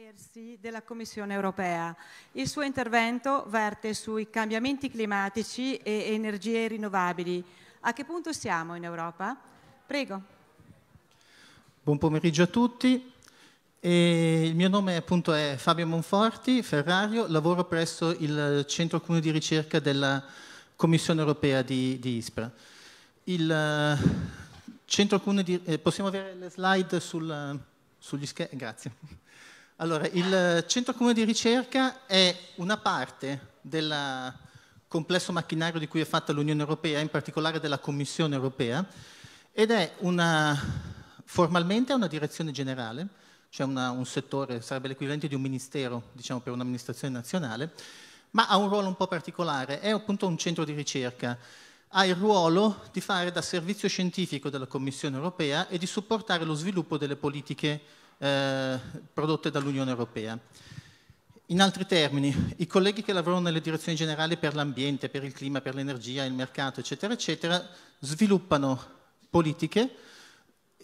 IRC della Commissione europea. Il suo intervento verte sui cambiamenti climatici e energie rinnovabili. A che punto siamo in Europa? Prego. Buon pomeriggio a tutti. E il mio nome appunto è Fabio Monforti, Ferrario, lavoro presso il Centro Comune di Ricerca della Commissione Europea di, di ISPRA. Il eh, Centro Comune di... Eh, possiamo avere le slide sul, eh, sugli scherzi? Grazie. Allora, il centro comune di ricerca è una parte del complesso macchinario di cui è fatta l'Unione Europea, in particolare della Commissione Europea, ed è una, formalmente una direzione generale, cioè una, un settore, sarebbe l'equivalente di un ministero, diciamo, per un'amministrazione nazionale, ma ha un ruolo un po' particolare, è appunto un centro di ricerca, ha il ruolo di fare da servizio scientifico della Commissione Europea e di supportare lo sviluppo delle politiche eh, prodotte dall'Unione Europea. In altri termini, i colleghi che lavorano nelle direzioni generali per l'ambiente, per il clima, per l'energia, il mercato, eccetera, eccetera, sviluppano politiche,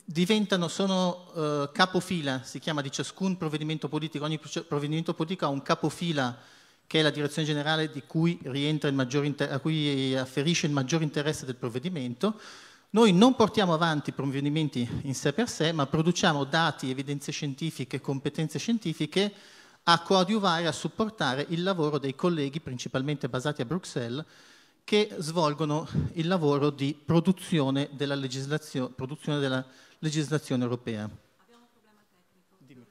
diventano, sono eh, capofila, si chiama di ciascun provvedimento politico, ogni provvedimento politico ha un capofila che è la direzione generale cui a cui afferisce il maggior interesse del provvedimento, noi non portiamo avanti provvedimenti in sé per sé, ma produciamo dati, evidenze scientifiche, competenze scientifiche a coadiuvare, a supportare il lavoro dei colleghi, principalmente basati a Bruxelles, che svolgono il lavoro di produzione della legislazio produzione della legislazione europea. Abbiamo un problema tecnico, Dimmi.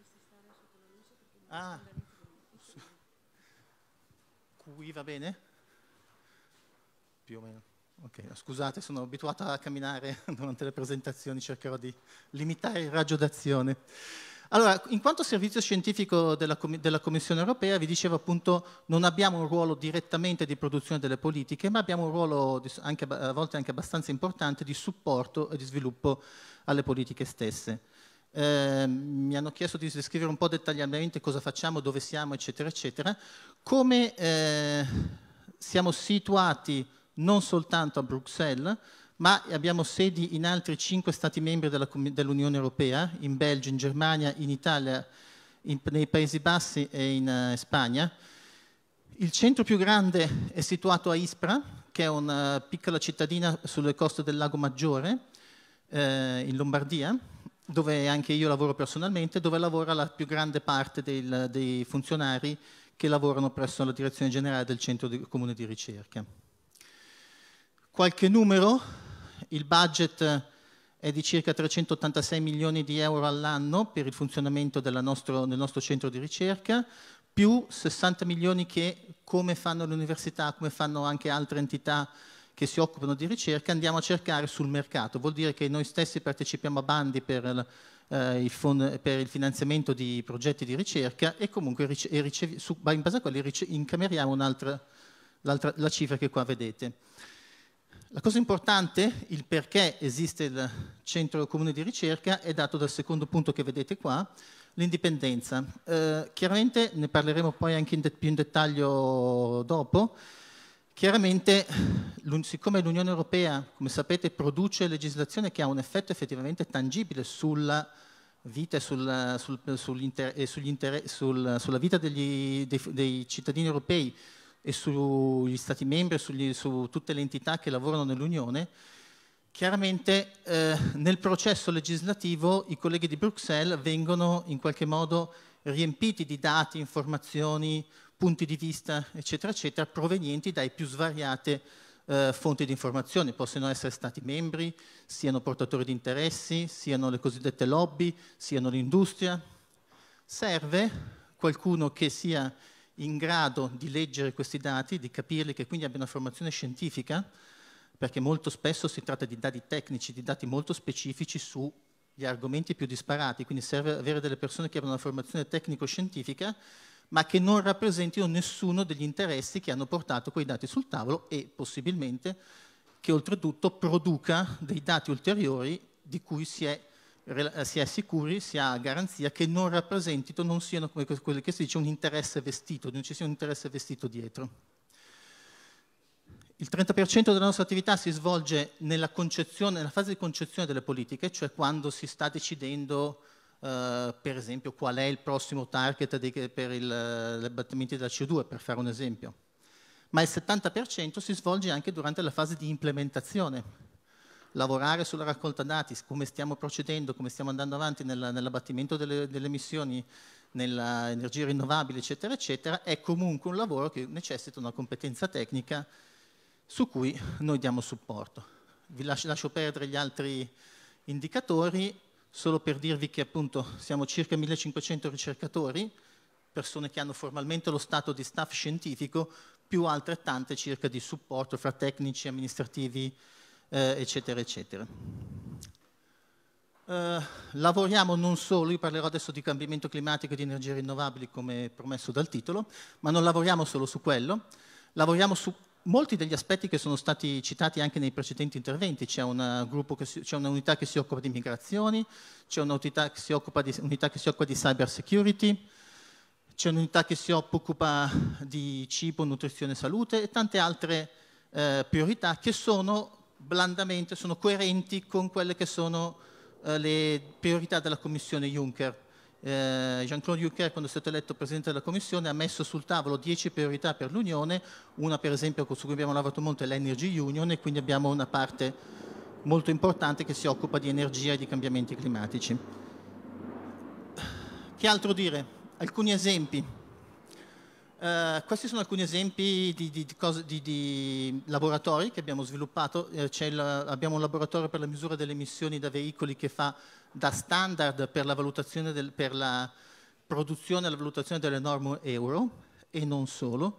Ah. Qui va bene? Più o meno. Okay, scusate, sono abituato a camminare durante le presentazioni, cercherò di limitare il raggio d'azione. Allora, in quanto servizio scientifico della, Com della, Commissione europea, vi dicevo appunto, non abbiamo un ruolo direttamente di produzione delle politiche, ma abbiamo un ruolo anche, a volte anche abbastanza importante di supporto e di sviluppo alle politiche stesse. Eh, mi hanno chiesto di descrivere un po' dettagliatamente cosa facciamo, dove siamo, eccetera, eccetera. Come eh, siamo situati non soltanto a Bruxelles, ma abbiamo sedi in altri cinque Stati membri dell'Unione Europea, in Belgio, in Germania, in Italia, in, nei Paesi Bassi e in uh, Spagna. Il centro più grande è situato a Ispra, che è una eh, piccola cittadina sulle coste del Lago Maggiore, eh, in Lombardia, dove anche io lavoro personalmente, dove lavora la più grande parte del, dei funzionari che lavorano presso la Direzione Generale del Centro di, Comune di Ricerca. Qualche numero, il budget eh, è di circa 386 milioni di euro all'anno per il funzionamento nostro, del nostro centro di ricerca, più 60 milioni che, come fanno le università, come fanno anche altre entità che si occupano di ricerca, andiamo a cercare sul mercato. Vuol dire che noi stessi partecipiamo a bandi per, eh, il, per il, finanziamento di progetti di ricerca e comunque e su, in base a quelli incameriamo la cifra che qua vedete. La cosa importante, il perché esiste il centro comune di ricerca, è dato dal secondo punto che vedete qua, l'indipendenza. Eh, chiaramente, ne parleremo poi anche in più in dettaglio dopo, chiaramente siccome l'Unione Europea, come sapete, produce legislazione che ha un effetto effettivamente tangibile sulla vita e, sulla, sul, sulla vita degli, dei, dei cittadini europei, e sugli Stati membri, sugli, su tutte le entità che lavorano nell'Unione, chiaramente eh, nel processo legislativo i colleghi di Bruxelles vengono in qualche modo riempiti di dati, informazioni, punti di vista, eccetera, eccetera, provenienti dai più svariate eh, fonti di informazione, possono essere stati membri, siano portatori di interessi, siano le cosiddette lobby, siano l'industria. Serve qualcuno che sia in grado di leggere questi dati, di capirli, che quindi abbia una formazione scientifica, perché molto spesso si tratta di dati tecnici, di dati molto specifici sugli argomenti più disparati, quindi serve avere delle persone che abbiano una formazione tecnico-scientifica, ma che non rappresentino nessuno degli interessi che hanno portato quei dati sul tavolo e possibilmente che oltretutto produca dei dati ulteriori di cui si è eh, si è sicuri, si ha garanzia che non rappresentino, non siano come quello che si dice un interesse vestito, non ci sia un interesse vestito dietro. Il 30% della nostra attività si svolge nella, nella, fase di concezione delle politiche, cioè quando si sta decidendo eh, per esempio qual è il prossimo target dei, per gli abbattimenti della CO2, per fare un esempio. Ma il 70% si svolge anche durante la fase di implementazione, lavorare sulla raccolta dati, come stiamo procedendo, come stiamo andando avanti nella, nell'abbattimento delle, delle emissioni, nell'energia rinnovabile, eccetera, eccetera, è comunque un lavoro che necessita una competenza tecnica su cui noi diamo supporto. Vi lascio, lascio perdere gli altri indicatori, solo per dirvi che appunto siamo circa 1500 ricercatori, persone che hanno formalmente lo stato di staff scientifico, più altrettante circa di supporto fra tecnici, amministrativi, eh, eccetera, eccetera. Eh, lavoriamo non solo, io parlerò adesso di cambiamento climatico e di energie rinnovabili come promesso dal titolo, ma non lavoriamo solo su quello, lavoriamo su molti degli aspetti che sono stati citati anche nei precedenti interventi, c'è, un'unità eh, che si occupa di migrazioni, c'è un'unità che si occupa di, che si occupa di cyber security, c'è un'unità che si occupa di cibo, nutrizione e salute e tante altre eh, priorità che sono blandamente sono coerenti con quelle che sono eh, le priorità della Commissione Juncker. Eh, Jean-Claude Juncker, quando è stato eletto Presidente della Commissione, ha messo sul tavolo 10 priorità per l'Unione, una per esempio su cui abbiamo lavorato molto è l'Energy Union e quindi abbiamo una parte molto importante che si occupa di energia e di cambiamenti climatici. Che altro dire? Alcuni esempi. Eh, questi sono alcuni esempi di, di, di, cose, di laboratori che abbiamo sviluppato. Eh, il, abbiamo un laboratorio per la misura delle emissioni da veicoli che fa da standard per la, del, per la produzione e la valutazione delle norme euro e non solo.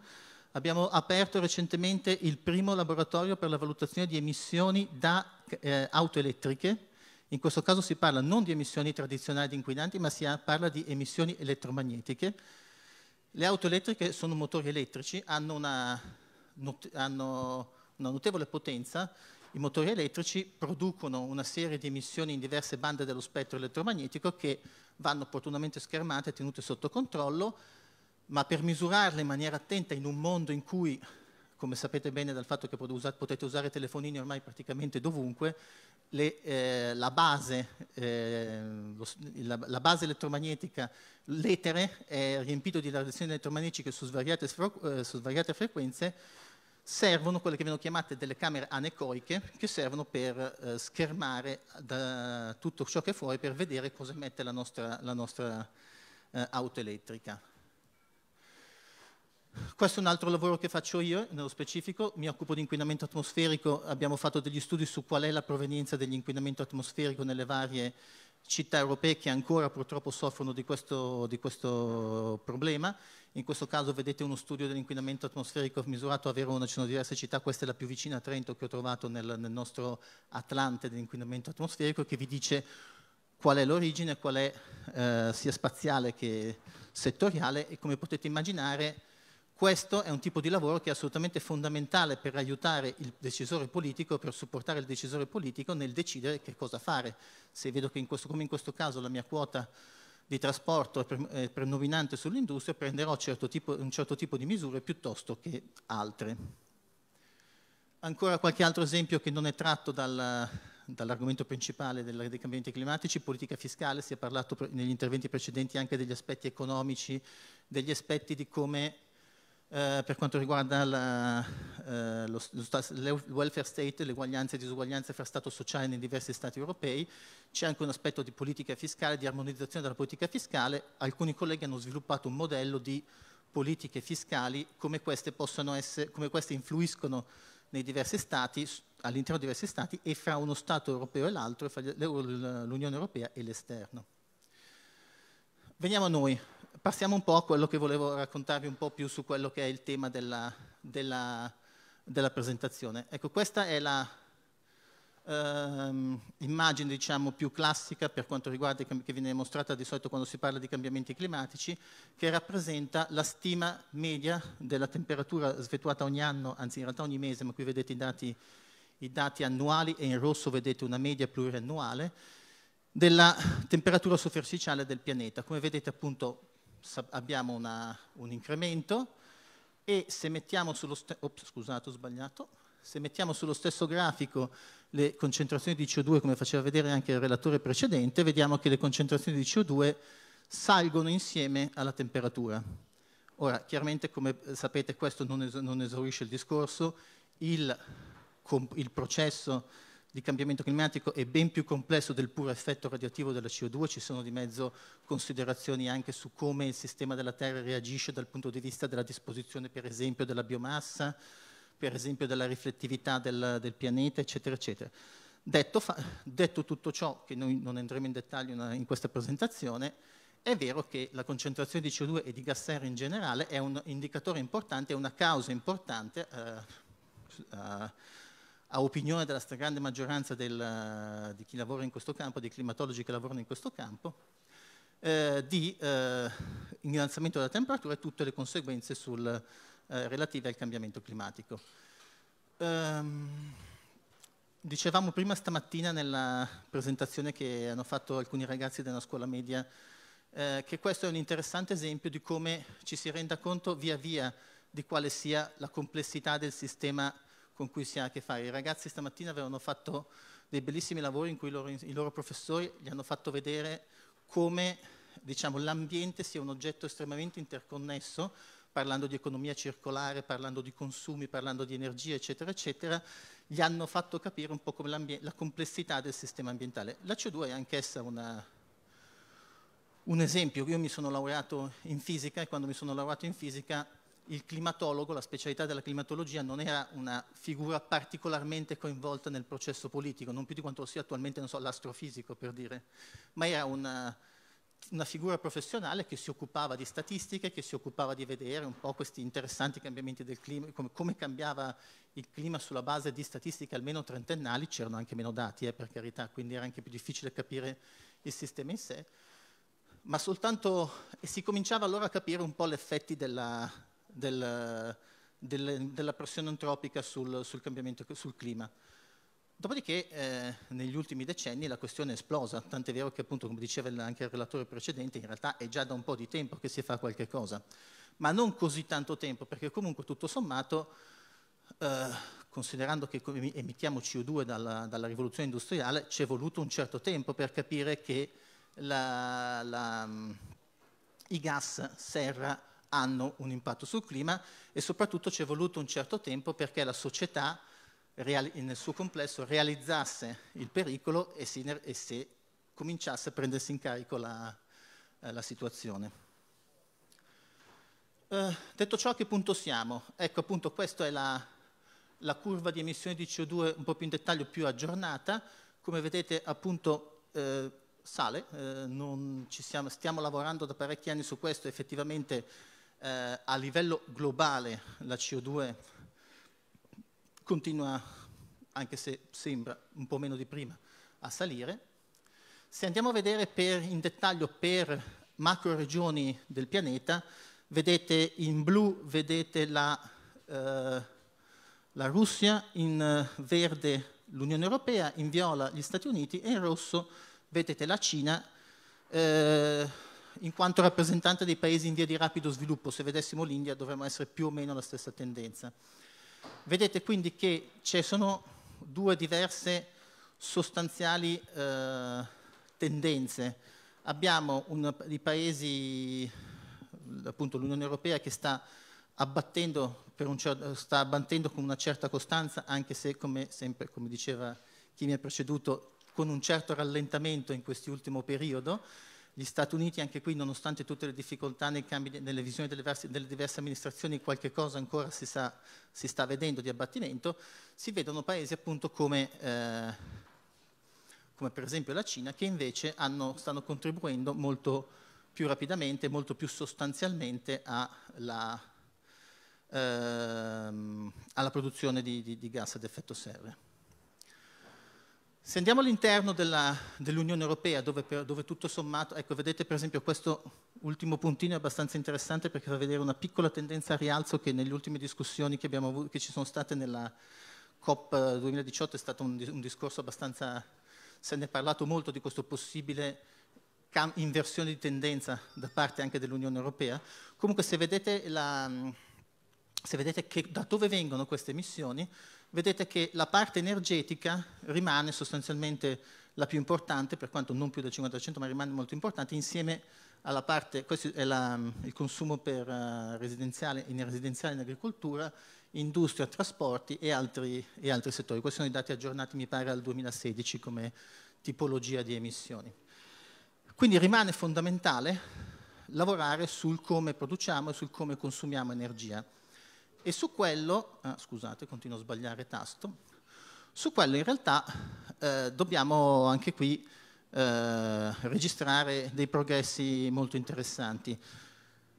Abbiamo aperto recentemente il primo laboratorio per la valutazione di emissioni da eh, auto elettriche. In questo caso si parla non di emissioni tradizionali di inquinanti, ma si parla di emissioni elettromagnetiche le auto elettriche sono motori elettrici, hanno una, not hanno una notevole potenza, i motori elettrici producono una serie di emissioni in diverse bande dello spettro elettromagnetico che vanno opportunamente schermate e tenute sotto controllo, ma per misurarle in maniera attenta in un mondo in cui, come sapete bene dal fatto che potete usare telefonini ormai praticamente dovunque, le, eh, la, base, eh, lo, la, la, base, elettromagnetica, l'etere è riempito di radiazioni elettromagnetiche su svariate, eh, su svariate, frequenze, servono quelle che vengono chiamate delle camere anecoiche, che servono per eh, schermare da tutto ciò che è fuori, per vedere cosa emette la nostra, la nostra eh, auto elettrica. Questo è un altro lavoro che faccio io, nello specifico, mi occupo di inquinamento atmosferico, abbiamo fatto degli studi su qual è la provenienza dell'inquinamento atmosferico nelle varie città europee che ancora purtroppo soffrono di questo, di questo problema. In questo caso vedete uno studio dell'inquinamento atmosferico misurato a Verona, ci sono diverse città, questa è la più vicina a Trento che ho trovato nel, nel nostro Atlante dell'inquinamento atmosferico che vi dice qual è l'origine, qual è eh, sia spaziale che settoriale e come potete immaginare questo è un tipo di lavoro che è assolutamente fondamentale per aiutare il decisore politico, per supportare il decisore politico nel decidere che cosa fare. Se vedo che in questo, come in questo caso la mia quota di trasporto è predominante sull'industria, prenderò certo tipo, un certo tipo di misure piuttosto che altre. Ancora qualche altro esempio che non è tratto dal, dall'argomento principale dei cambiamenti climatici, politica fiscale, si è parlato negli interventi precedenti anche degli aspetti economici, degli aspetti di come eh, per quanto riguarda la, eh, lo, lo, il welfare state, l'eguaglianza e disuguaglianza fra Stato sociale nei diversi Stati europei, c'è anche un aspetto di politica fiscale, di armonizzazione della politica fiscale, alcuni colleghi hanno sviluppato un modello di politiche fiscali, come queste, possono essere, come queste influiscono nei diversi Stati, all'interno dei diversi Stati e fra uno Stato europeo e l'altro, fra l'Unione Europea e l'esterno. Veniamo a noi passiamo un po' a quello che volevo raccontarvi un po' più su quello che è il tema della, della, della presentazione. Ecco, questa è la ehm, immagine diciamo, più classica per quanto riguarda, che viene mostrata di solito quando si parla di cambiamenti climatici, che rappresenta la stima media della temperatura svetuata ogni anno, anzi in realtà ogni mese, ma qui vedete i dati, i dati annuali e in rosso vedete una media pluriannuale, della temperatura superficiale del pianeta. Come vedete appunto abbiamo una, un incremento e se mettiamo sullo, ops, scusate, se mettiamo sullo stesso grafico le concentrazioni di CO2 come faceva vedere anche il relatore precedente, vediamo che le concentrazioni di CO2 salgono insieme alla temperatura. Ora, chiaramente come sapete questo non, es non esaurisce il discorso, il, il processo di cambiamento climatico è ben più complesso del puro effetto radioattivo della CO2, ci sono di mezzo considerazioni anche su come il sistema della Terra reagisce dal punto di vista della disposizione per esempio della biomassa, per esempio della riflettività del, del pianeta, eccetera, eccetera. Detto, fa, detto, tutto ciò, che noi non andremo in dettaglio in, questa presentazione, è vero che la concentrazione di CO2 e di gas serra in generale è un indicatore importante, è una causa importante eh, eh, a opinione della stragrande maggioranza del, eh, di chi lavora in questo campo, dei climatologi che lavorano in questo campo, eh, di eh, innalzamento della temperatura e tutte le conseguenze sul, eh, relative al cambiamento climatico. Um, dicevamo prima stamattina nella presentazione che hanno fatto alcuni ragazzi della scuola media eh, che questo è un interessante esempio di come ci si renda conto via via di quale sia la complessità del sistema con cui si ha a che fare. I ragazzi stamattina avevano fatto dei bellissimi lavori in cui loro, i loro professori gli hanno fatto vedere come diciamo, l'ambiente sia un oggetto estremamente interconnesso, parlando di economia circolare, parlando di consumi, parlando di energia, eccetera, eccetera, gli hanno fatto capire un po' come la complessità del sistema ambientale. La CO2 è anch'essa una, un esempio. Io mi sono laureato in fisica e quando mi sono laureato in fisica il climatologo, la specialità della climatologia non era una figura particolarmente coinvolta nel processo politico, non più di quanto lo sia attualmente, so, l'astrofisico per dire, ma era una, una figura professionale che si occupava di statistiche, che si occupava di vedere un po' questi interessanti cambiamenti del clima, come, come cambiava il clima sulla base di statistiche almeno trentennali, c'erano anche meno dati eh, per carità, quindi era anche più difficile capire il sistema in sé, ma soltanto e si cominciava allora a capire un po' gli effetti della, del, del, della pressione antropica sul, sul cambiamento sul clima. Dopodiché eh, negli ultimi decenni la questione è esplosa, tant'è vero che appunto come diceva anche il relatore precedente in realtà è già da un po' di tempo che si fa qualche cosa, ma non così tanto tempo perché comunque tutto sommato eh, considerando che emettiamo CO2 dalla, dalla rivoluzione industriale ci è voluto un certo tempo per capire che la, la, i gas serra hanno un impatto sul clima e soprattutto ci è voluto un certo tempo perché la società nel suo complesso realizzasse il pericolo e, si, e se cominciasse a prendersi in carico la, eh, la situazione. Eh, detto ciò, a che punto siamo? Ecco, appunto, questa è la, la curva di emissione di CO2 un po' più in dettaglio, più aggiornata. Come vedete, appunto, eh, sale, eh, siamo, stiamo lavorando da parecchi anni su questo, effettivamente eh, a livello globale la CO2 continua, anche se sembra un po' meno di prima, a salire. Se andiamo a vedere per, in dettaglio per macro regioni del pianeta, vedete in blu vedete la, eh, la Russia, in verde l'Unione Europea, in viola gli Stati Uniti e in rosso vedete la Cina. Eh, in quanto rappresentante dei paesi in via di rapido sviluppo, se vedessimo l'India dovremmo essere più o meno la stessa tendenza. Vedete quindi che ci sono due diverse sostanziali eh, tendenze. Abbiamo un, i paesi, appunto l'Unione Europea che sta abbattendo, un, sta abbattendo, con una certa costanza, anche se come sempre, come diceva chi mi ha preceduto, con un certo rallentamento in quest'ultimo periodo, gli Stati Uniti anche qui, nonostante tutte le difficoltà nei cambi nelle visioni delle diverse, delle diverse amministrazioni, qualche cosa ancora si, sa, si, sta vedendo di abbattimento, si vedono paesi appunto come, eh, come per esempio la Cina, che invece hanno, stanno contribuendo molto più rapidamente, molto più sostanzialmente alla, ehm, alla produzione di, di, di gas ad effetto serra. Se andiamo all'interno dell'Unione dell Europea, dove, per, dove, tutto sommato, ecco vedete per esempio questo ultimo puntino è abbastanza interessante perché fa vedere una piccola tendenza a rialzo che nelle ultime discussioni che, avuto, che ci sono state nella COP 2018 eh, è stato un, un discorso abbastanza, se ne è parlato molto di questo possibile inversione di tendenza da parte anche dell'Unione Europea. Comunque se vedete, la, se vedete che, da dove vengono queste emissioni, vedete che la parte energetica rimane sostanzialmente la più importante, per quanto non più del 50%, ma rimane molto importante, insieme alla parte, questo è la, il consumo per, eh, residenziale, in residenziale in agricoltura, industria, trasporti e altri, e altri, settori. Questi sono i dati aggiornati, mi pare, al 2016 come tipologia di emissioni. Quindi rimane fondamentale lavorare sul come produciamo e sul come consumiamo energia. E su quello, ah, scusate, continuo a sbagliare tasto, su quello in realtà eh, dobbiamo anche qui eh, registrare dei progressi molto interessanti.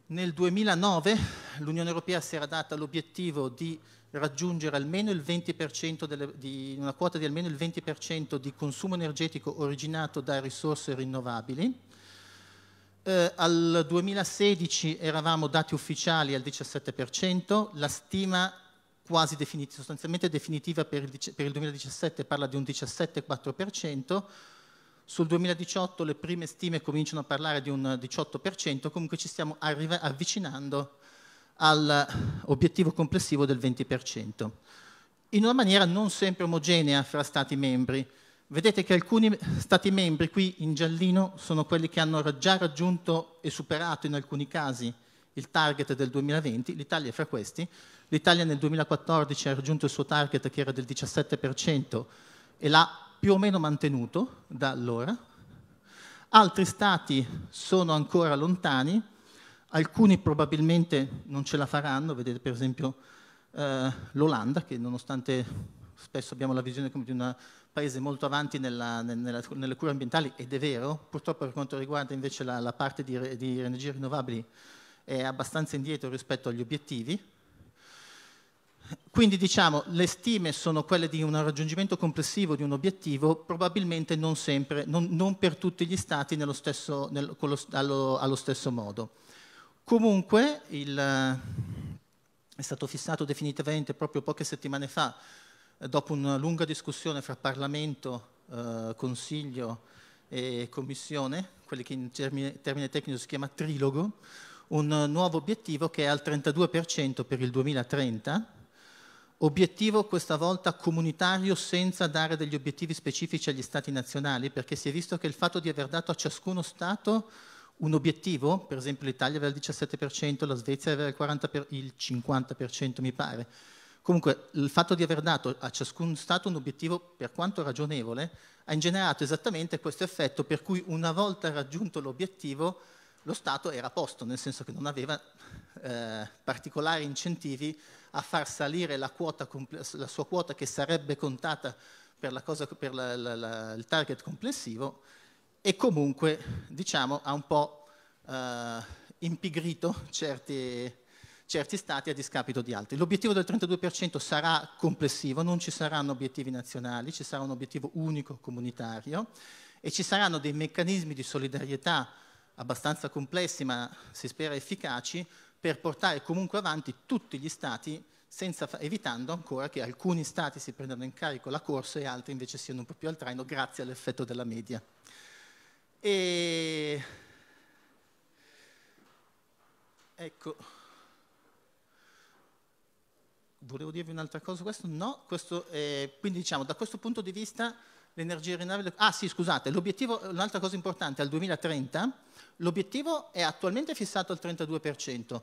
Nel 2009 l'Unione Europea si era data l'obiettivo di raggiungere almeno il 20% delle, di, una quota di almeno il 20% di consumo energetico originato da risorse rinnovabili eh, al 2016 eravamo dati ufficiali al 17%, la stima quasi definitiva, sostanzialmente definitiva per il, per il 2017 parla di un 17,4%, sul 2018 le prime stime cominciano a parlare di un 18%, comunque ci stiamo avvicinando all'obiettivo complessivo del 20%, in una maniera non sempre omogenea fra Stati membri. Vedete che alcuni Stati membri qui in giallino sono quelli che hanno già raggiunto e superato in alcuni casi il target del 2020, l'Italia è fra questi, l'Italia nel 2014 ha raggiunto il suo target che era del 17% e l'ha più o meno mantenuto da allora, altri stati sono ancora lontani, alcuni probabilmente non ce la faranno, vedete per esempio eh, l'Olanda che nonostante spesso abbiamo la visione come di una paese molto avanti nella, nella, nelle cure ambientali, ed è vero, purtroppo per quanto riguarda invece la, la parte di, di energie rinnovabili è abbastanza indietro rispetto agli obiettivi. Quindi diciamo, le stime sono quelle di un raggiungimento complessivo di un obiettivo, probabilmente non sempre, non, non per tutti gli stati stesso, nel, lo, allo, allo, stesso modo. Comunque il, è stato fissato definitivamente proprio poche settimane fa eh, dopo una lunga discussione fra Parlamento, eh, Consiglio e Commissione, quello che in termine, termine tecnico si chiama trilogo, un nuovo obiettivo che è al 32% per il 2030, obiettivo questa volta comunitario senza dare degli obiettivi specifici agli Stati nazionali, perché si è visto che il fatto di aver dato a ciascuno Stato un obiettivo, per esempio l'Italia aveva il 17%, la Svezia aveva il, 40 il 50% mi pare, Comunque il fatto di aver dato a ciascun Stato un obiettivo, per quanto ragionevole, ha ingenerato esattamente questo effetto per cui una volta raggiunto l'obiettivo lo Stato era a posto, nel senso che non aveva eh, particolari incentivi a far salire la, quota, la, sua quota che sarebbe contata per, la cosa, per la, la, il target complessivo e comunque diciamo, ha un po' eh, impigrito certi, certi stati a discapito di altri. L'obiettivo del 32% sarà complessivo, non ci saranno obiettivi nazionali, ci sarà un obiettivo unico comunitario e ci saranno dei meccanismi di solidarietà abbastanza complessi ma si spera efficaci per portare comunque avanti tutti gli stati senza, evitando ancora che alcuni stati si prendano in carico la corsa e altri invece siano un po' più al traino grazie all'effetto della media. E... Ecco volevo dirvi un'altra cosa, questo no, questo, eh, quindi diciamo da questo punto di vista l'energia rinnovabile, ah sì scusate, l'obiettivo, un'altra cosa importante, al 2030 l'obiettivo è attualmente fissato al 32%,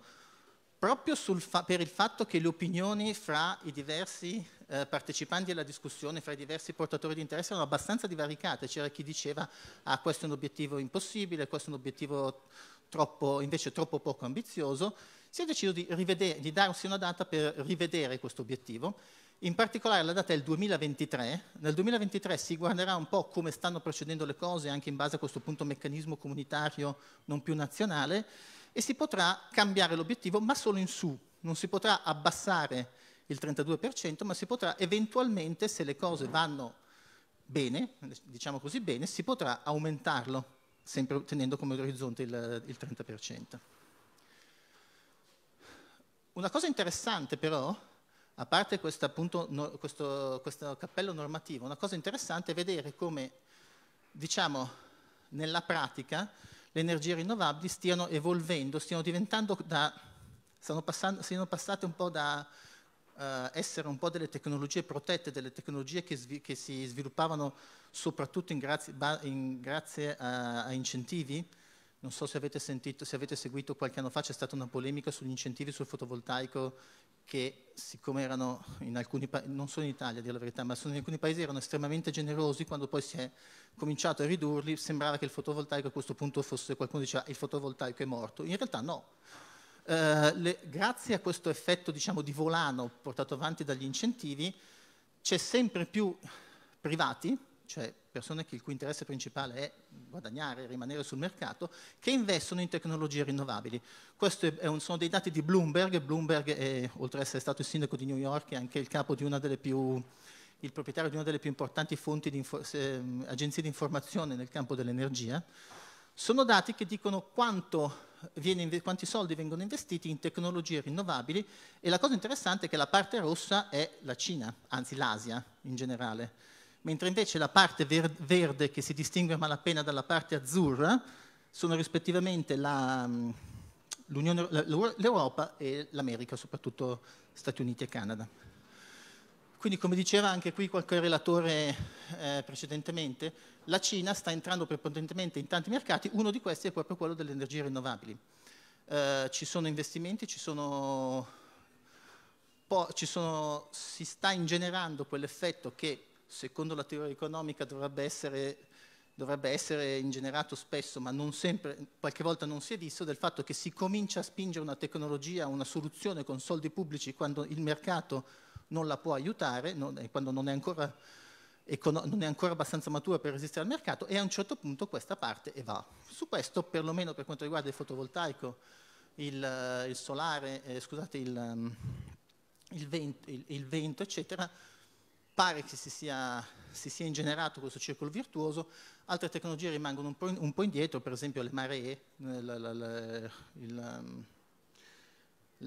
proprio fa, per il fatto che le opinioni fra i diversi eh, partecipanti alla discussione, fra i diversi portatori di interesse erano abbastanza divaricate, c'era chi diceva ah questo è un obiettivo impossibile, questo è un obiettivo troppo, invece troppo poco ambizioso, si è deciso di, di darsi una data per rivedere questo obiettivo in particolare la data è il 2023, nel 2023 si guarderà un po' come stanno procedendo le cose anche in base a questo punto meccanismo comunitario non più nazionale e si potrà cambiare l'obiettivo ma solo in su, non si potrà abbassare il 32% ma si potrà eventualmente se le cose vanno bene, diciamo così bene, si potrà aumentarlo sempre tenendo come orizzonte il, il 30%. Una cosa interessante però, a parte questo, appunto, no, questo, questo cappello normativo, una cosa interessante è vedere come, diciamo, nella pratica le energie rinnovabili stiano evolvendo, stiano diventando da, passando, siano passate un po' da uh, essere un po' delle tecnologie protette, delle tecnologie che, svi, che si sviluppavano soprattutto in grazie, in grazie a, a incentivi, non so se avete, sentito, se avete seguito qualche anno fa, c'è stata una polemica sugli incentivi sul fotovoltaico che siccome erano in alcuni paesi, non solo in Italia a dire la verità, ma sono in alcuni paesi erano estremamente generosi, quando poi si è cominciato a ridurli sembrava che il fotovoltaico a questo punto fosse, qualcuno diceva il fotovoltaico è morto, in realtà no. Eh, le, grazie a questo effetto diciamo, di volano portato avanti dagli incentivi c'è sempre più privati cioè persone che il cui interesse principale è guadagnare, rimanere sul mercato, che investono in tecnologie rinnovabili. Questi sono dei dati di Bloomberg, Bloomberg è, oltre ad essere stato il sindaco di New York è anche il capo di una delle più il proprietario di una delle più importanti di agenzie di informazione nel campo dell'energia, sono dati che dicono viene, quanti soldi vengono investiti in tecnologie rinnovabili e la cosa interessante è che la parte rossa è la Cina, anzi l'Asia in generale mentre invece la parte verde che si distingue a malapena dalla parte azzurra sono rispettivamente la, mm, l'Europa e l'America, soprattutto Stati Uniti e Canada. Quindi come diceva anche qui qualche relatore eh, precedentemente, la Cina sta entrando prepotentemente in tanti mercati, uno di questi è proprio quello delle energie rinnovabili. Eh, ci sono investimenti, ci sono, po- ci sono, si sta ingenerando quell'effetto che secondo la teoria economica dovrebbe essere, dovrebbe essere ingenerato spesso, ma non sempre, qualche volta non si è visto, del fatto che si comincia a spingere una tecnologia, una soluzione con soldi pubblici quando il mercato non la può aiutare, non, quando non è, ancora, non è ancora abbastanza matura per resistere al mercato e a un certo punto questa parte e va. Su questo, perlomeno per quanto riguarda il fotovoltaico, il, il solare, eh, scusate, il, il, vento, il vento, eccetera, pare che si sia, si sia ingenerato questo circolo virtuoso, altre tecnologie rimangono un po', in, un po indietro, per esempio le maree, eh, la, la, la, il, ehm,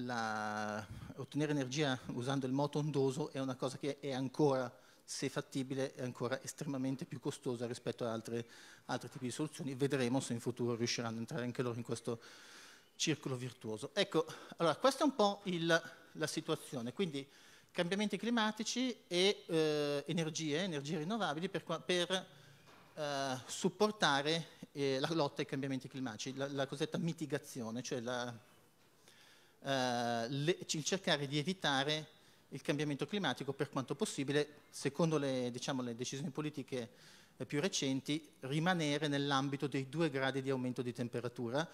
la, ottenere energia usando il moto ondoso è una cosa che è ancora, se fattibile, è ancora estremamente più costosa rispetto ad altre, altri tipi di soluzioni. Vedremo se in futuro riusciranno ad entrare anche loro in questo circolo virtuoso. Ecco, allora questa è un po' il, la situazione. Quindi cambiamenti climatici e eh, energie, energie rinnovabili per, per eh, supportare eh, la lotta ai cambiamenti climatici, la, la cosiddetta mitigazione, cioè la, eh, le, cercare di evitare il cambiamento climatico per quanto possibile, secondo le, diciamo, le decisioni politiche eh, più recenti, rimanere nell'ambito dei due gradi di aumento di temperatura,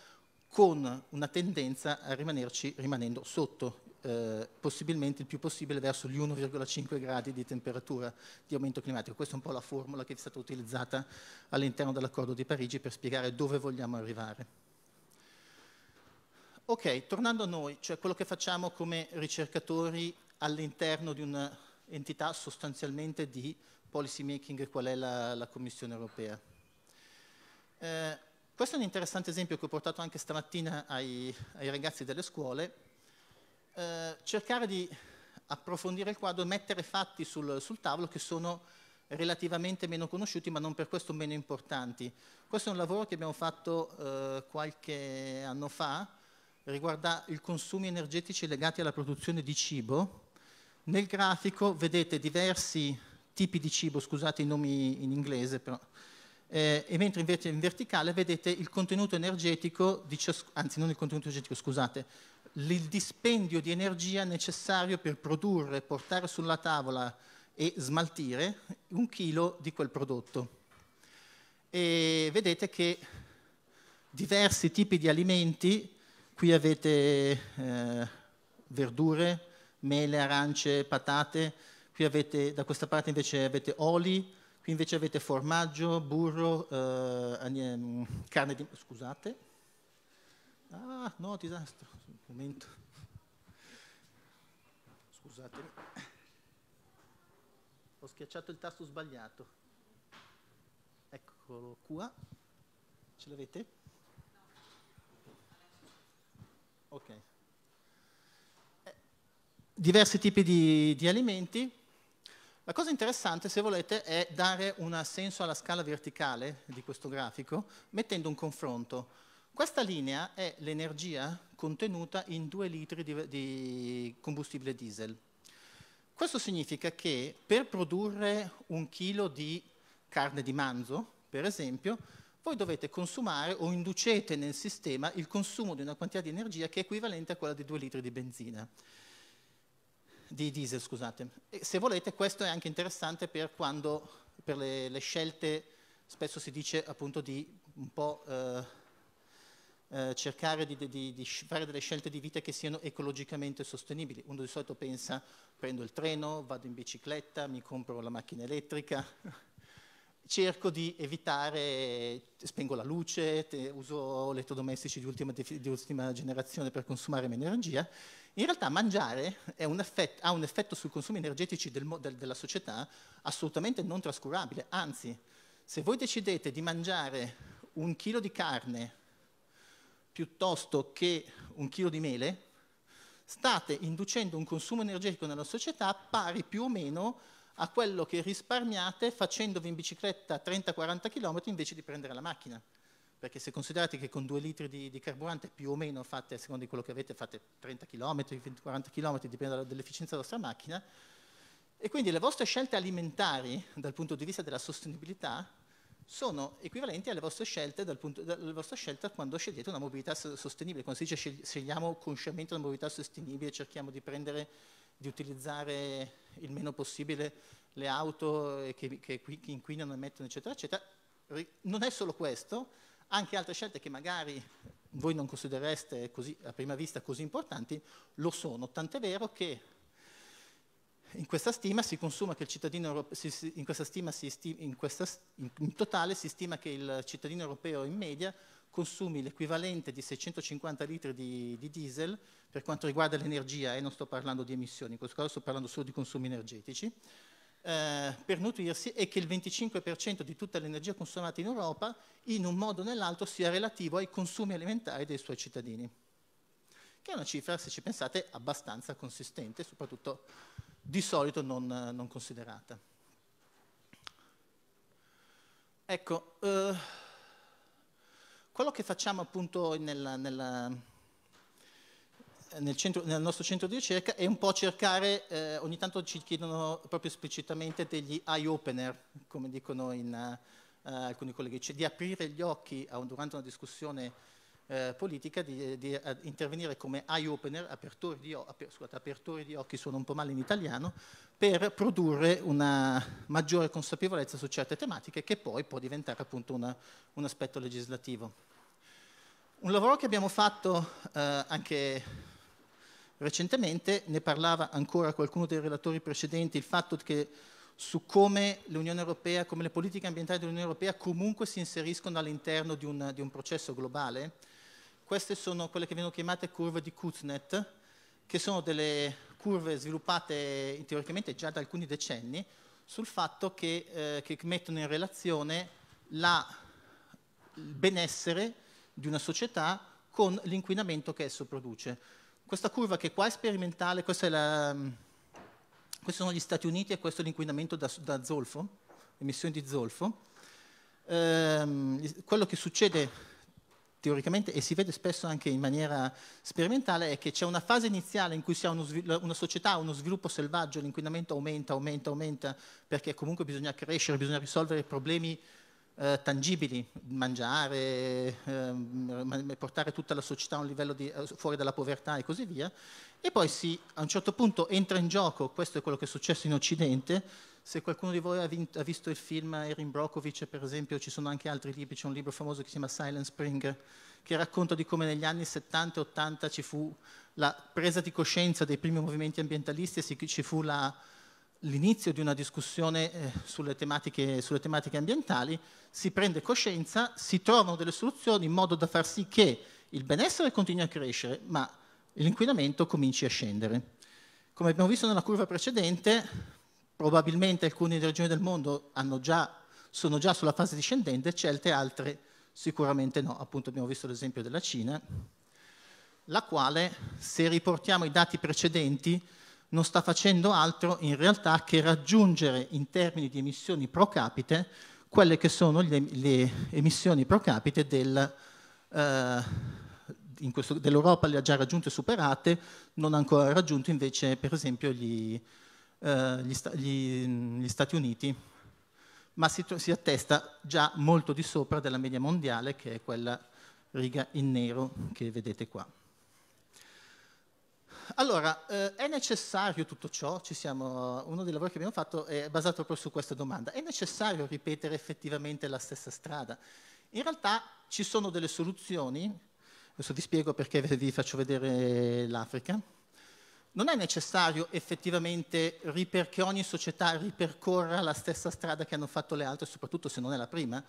con una tendenza a rimanerci rimanendo sotto, eh, possibilmente il più possibile verso gli 1,5 gradi di temperatura di aumento climatico. Questa è un po' la formula che è stata utilizzata all'interno dell'accordo di Parigi per spiegare dove vogliamo arrivare. Ok, tornando a noi, cioè quello che facciamo come ricercatori all'interno di un'entità sostanzialmente di policy making qual è la, la Commissione europea. Eh, questo è un interessante esempio che ho portato anche stamattina ai, ai ragazzi delle scuole. Eh, cercare di approfondire il quadro, mettere fatti sul, sul tavolo che sono relativamente meno conosciuti ma non per questo meno importanti. Questo è un lavoro che abbiamo fatto eh, qualche anno fa, riguarda i consumi energetici legati alla produzione di cibo. Nel grafico vedete diversi tipi di cibo, scusate i nomi in inglese, però eh, e mentre invece in verticale vedete il contenuto energetico, anzi non il contenuto energetico, scusate, il dispendio di energia necessario per produrre, portare sulla tavola e smaltire un chilo di quel prodotto. E vedete che diversi tipi di alimenti, qui avete eh, verdure, mele, arance, patate, qui avete, da questa parte invece avete oli, Qui invece avete formaggio, burro, eh, mm, carne di... scusate. Ah, no, disastro, un momento. Scusatemi. Ho schiacciato il tasto sbagliato. Eccolo qua. Ce l'avete? Ok. Eh, diversi tipi di, di alimenti la cosa interessante, se volete, è dare un senso alla scala verticale di questo grafico mettendo un confronto. Questa linea è l'energia contenuta in 2 litri di, di, combustibile diesel. Questo significa che per produrre un chilo di carne di manzo, per esempio, voi dovete consumare o inducete nel sistema il consumo di una quantità di energia che è equivalente a quella di 2 litri di benzina di diesel, scusate. E se volete, questo è anche interessante per, quando, per le, le, scelte, spesso si dice appunto di un po' eh, eh, cercare di, di, di, fare delle scelte di vita che siano ecologicamente sostenibili. Uno di solito pensa prendo il treno, vado in bicicletta, mi compro la macchina elettrica, cerco di evitare, spengo la luce, te, uso elettrodomestici di ultima, di ultima generazione per consumare meno energia in realtà mangiare un effetto, ha un effetto sui consumi energetici del, del, della società assolutamente non trascurabile, anzi, se voi decidete di mangiare un chilo di carne piuttosto che un chilo di mele, state inducendo un consumo energetico nella società pari più o meno a quello che risparmiate facendovi in bicicletta 30-40 km invece di prendere la macchina perché se considerate che con due litri di, di, carburante più o meno fate, a seconda di quello che avete, fate 30 km, 40 km, dipende dall'efficienza della vostra macchina, e quindi le vostre scelte alimentari dal punto di vista della sostenibilità sono equivalenti alle vostre scelte, punto, vostra scelta quando scegliete una mobilità sostenibile, quando si dice scegliamo consciamente una mobilità sostenibile, cerchiamo di prendere, di utilizzare il meno possibile le auto eh, che, che inquinano, emettono, eccetera, eccetera. Non è solo questo, anche altre scelte che magari voi non considerereste così, a prima vista così importanti, lo sono, tant'è vero che in questa stima si consuma che il cittadino europeo, in, questa stima si stima, in, questa, in totale si stima che il cittadino europeo in media consumi l'equivalente di 650 litri di, di, diesel per quanto riguarda l'energia, e non sto parlando di emissioni, in questo caso sto parlando solo di consumi energetici, eh, per nutrirsi e che il 25% di tutta l'energia consumata in Europa in un modo o nell'altro sia relativo ai consumi alimentari dei suoi cittadini, che è una cifra, se ci pensate, abbastanza consistente, soprattutto di solito non, non considerata. Ecco, eh, quello che facciamo appunto nella, nella nel, centro, nel, nostro centro di ricerca è un po' cercare, eh, ogni tanto ci chiedono proprio esplicitamente degli eye opener, come dicono in, uh, alcuni colleghi, cioè di aprire gli occhi un, durante una discussione eh, politica, di, di eh, intervenire come eye opener, apertori di, aper, scusate, apertori di occhi suona un po' male in italiano, per produrre una maggiore consapevolezza su certe tematiche che poi può diventare appunto una, un aspetto legislativo. Un lavoro che abbiamo fatto eh, anche Recentemente ne parlava ancora qualcuno dei relatori precedenti, il fatto che su come l'Unione Europea, come le politiche ambientali dell'Unione Europea comunque si inseriscono all'interno di, di un, processo globale. Queste sono quelle che vengono chiamate curve di Kuznet, che sono delle curve sviluppate eh, teoricamente già da alcuni decenni sul fatto che, eh, che mettono in relazione la, il benessere di una società con l'inquinamento che esso produce. Questa curva che qua è sperimentale, è la, questi sono gli Stati Uniti e questo è l'inquinamento da, da zolfo, emissioni di zolfo. Ehm, quello che succede teoricamente e si vede spesso anche in maniera sperimentale è che c'è una fase iniziale in cui si ha uno una società, uno sviluppo selvaggio, l'inquinamento aumenta, aumenta, aumenta, perché comunque bisogna crescere, bisogna risolvere problemi eh, tangibili, mangiare, ehm, eh, portare tutta la società a un livello di, eh, fuori dalla povertà e così via, e poi si, a un certo punto entra in gioco, questo è quello che è successo in Occidente, se qualcuno di voi ha, vinto, ha visto il film Erin Brockovich, per esempio, ci sono anche altri libri, c'è un libro famoso che si chiama Silent Spring, che racconta di come negli anni 70 e 80 ci fu la presa di coscienza dei primi movimenti ambientalisti e ci fu la l'inizio di una discussione eh, sulle, tematiche, sulle, tematiche, ambientali, si prende coscienza, si trovano delle soluzioni in modo da far sì che il benessere continui a crescere, ma l'inquinamento cominci a scendere. Come abbiamo visto nella curva precedente, probabilmente alcune regioni del mondo già, sono già sulla fase discendente, certe altre sicuramente no. Appunto abbiamo visto l'esempio della Cina, la quale, se riportiamo i dati precedenti, non sta facendo altro in realtà che raggiungere in termini di emissioni pro capite quelle che sono le, le emissioni pro capite del, eh, dell'Europa le ha già raggiunte e superate, non ha ancora raggiunto invece per esempio gli, eh, gli, gli, gli Stati Uniti, ma si, si, attesta già molto di sopra della media mondiale che è quella riga in nero che vedete qua. Allora, eh, è necessario tutto ciò? Siamo, uno dei lavori che abbiamo fatto è basato proprio su questa domanda. È necessario ripetere effettivamente la stessa strada? In realtà ci sono delle soluzioni, adesso vi spiego perché vi faccio vedere l'Africa. Non è necessario effettivamente che ogni società ripercorra la stessa strada che hanno fatto le altre, soprattutto se non è la prima,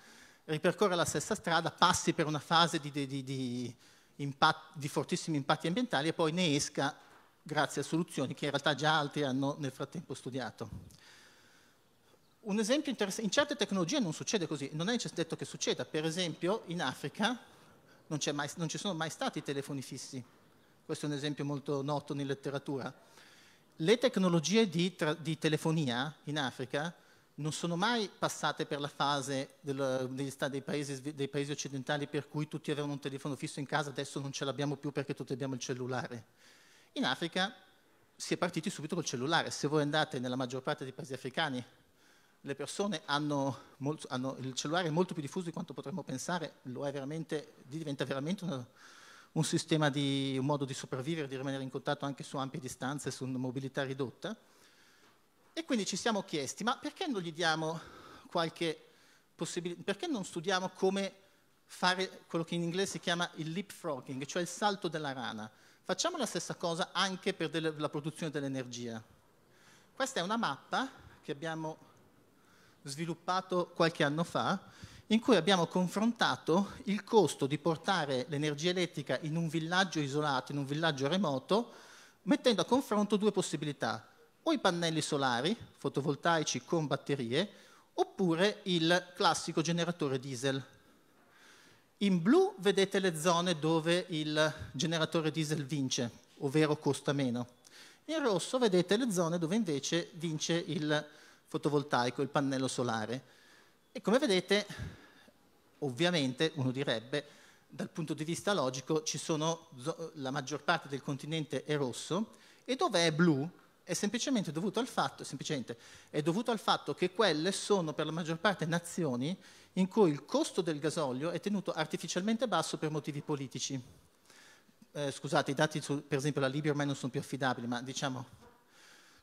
ripercorra la stessa strada, passi per una fase di, di, di, di impatti, fortissimi impatti ambientali e poi ne esca grazie a soluzioni che in realtà già altri hanno nel frattempo studiato. Un esempio interessante, in certe tecnologie non succede così, non è detto che succeda, per esempio in Africa non, mai, non ci sono mai stati telefoni fissi, questo è un esempio molto noto in letteratura. Le tecnologie di, tra, di telefonia in Africa non sono mai passate per la fase del, degli, dei, paesi, dei, paesi, occidentali per cui tutti avevano un telefono fisso in casa, adesso non ce l'abbiamo più perché tutti abbiamo il cellulare. In Africa si è partiti subito col cellulare. Se voi andate nella maggior parte dei paesi africani, le persone hanno, molto, hanno il cellulare è molto più diffuso di quanto potremmo pensare, veramente, diventa veramente una, un sistema di un modo di sopravvivere, di rimanere in contatto anche su ampie distanze, su una mobilità ridotta. E quindi ci siamo chiesti, ma perché non gli diamo qualche possibilità, perché non studiamo come fare quello che in inglese si chiama il leapfrogging, cioè il salto della rana? Facciamo la stessa cosa anche per delle, la produzione dell'energia. Questa è una mappa che abbiamo sviluppato qualche anno fa, in cui abbiamo confrontato il costo di portare l'energia elettrica in un villaggio isolato, in un villaggio remoto, mettendo a confronto due possibilità, o i pannelli solari fotovoltaici con batterie, oppure il classico generatore diesel in blu vedete le zone dove il generatore diesel vince, ovvero costa meno. In rosso vedete le zone dove invece vince il fotovoltaico, il pannello solare. E come vedete, ovviamente, uno direbbe, dal punto di vista logico, sono, la maggior parte del continente è rosso e dove è blu è semplicemente dovuto al fatto, semplicemente, è dovuto al fatto che quelle sono per la maggior parte nazioni in cui il costo del gasolio è tenuto artificialmente basso per motivi politici. Eh, scusate, i dati su, per esempio la Libia ormai non sono più affidabili, ma diciamo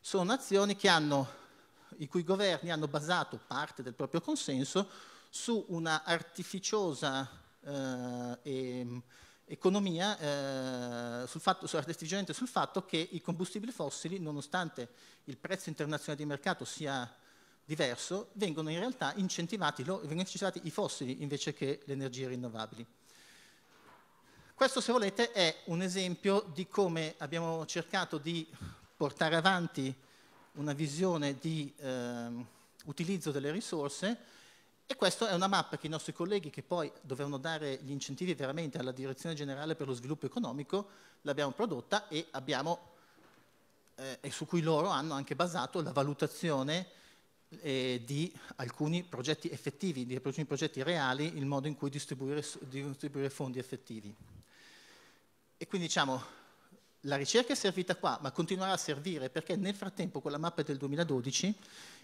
sono azioni hanno, i cui governi hanno basato parte del proprio consenso su una artificiosa eh, ehm, economia eh, sul fatto, sul fatto che i combustibili fossili, nonostante il prezzo internazionale di mercato sia diverso, vengono in realtà incentivati, vengono incentivati i fossili invece che le energie rinnovabili. Questo, se volete, è un esempio di come abbiamo cercato di portare avanti una visione di eh, utilizzo delle risorse e questa è una mappa che i nostri colleghi che poi dovevano dare gli incentivi veramente alla Direzione Generale per lo Sviluppo Economico l'abbiamo prodotta e, abbiamo, eh, su cui loro hanno anche basato la valutazione eh, di alcuni progetti effettivi, di alcuni progetti reali, il modo in cui distribuire, distribuire fondi effettivi. E quindi diciamo, la ricerca è servita qua, ma continuerà a servire perché nel frattempo con la mappa del 2012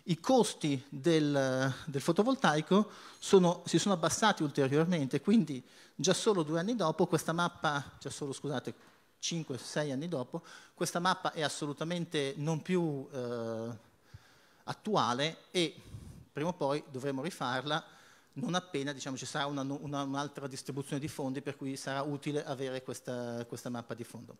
i costi del, del fotovoltaico sono, si sono abbassati ulteriormente, quindi già solo due anni dopo questa mappa, già solo scusate, 5-6 anni dopo, questa mappa è assolutamente non più eh, attuale e prima o poi dovremo rifarla non appena diciamo, ci sarà una, una, un'altra distribuzione di fondi per cui sarà utile avere questa, questa mappa di fondo.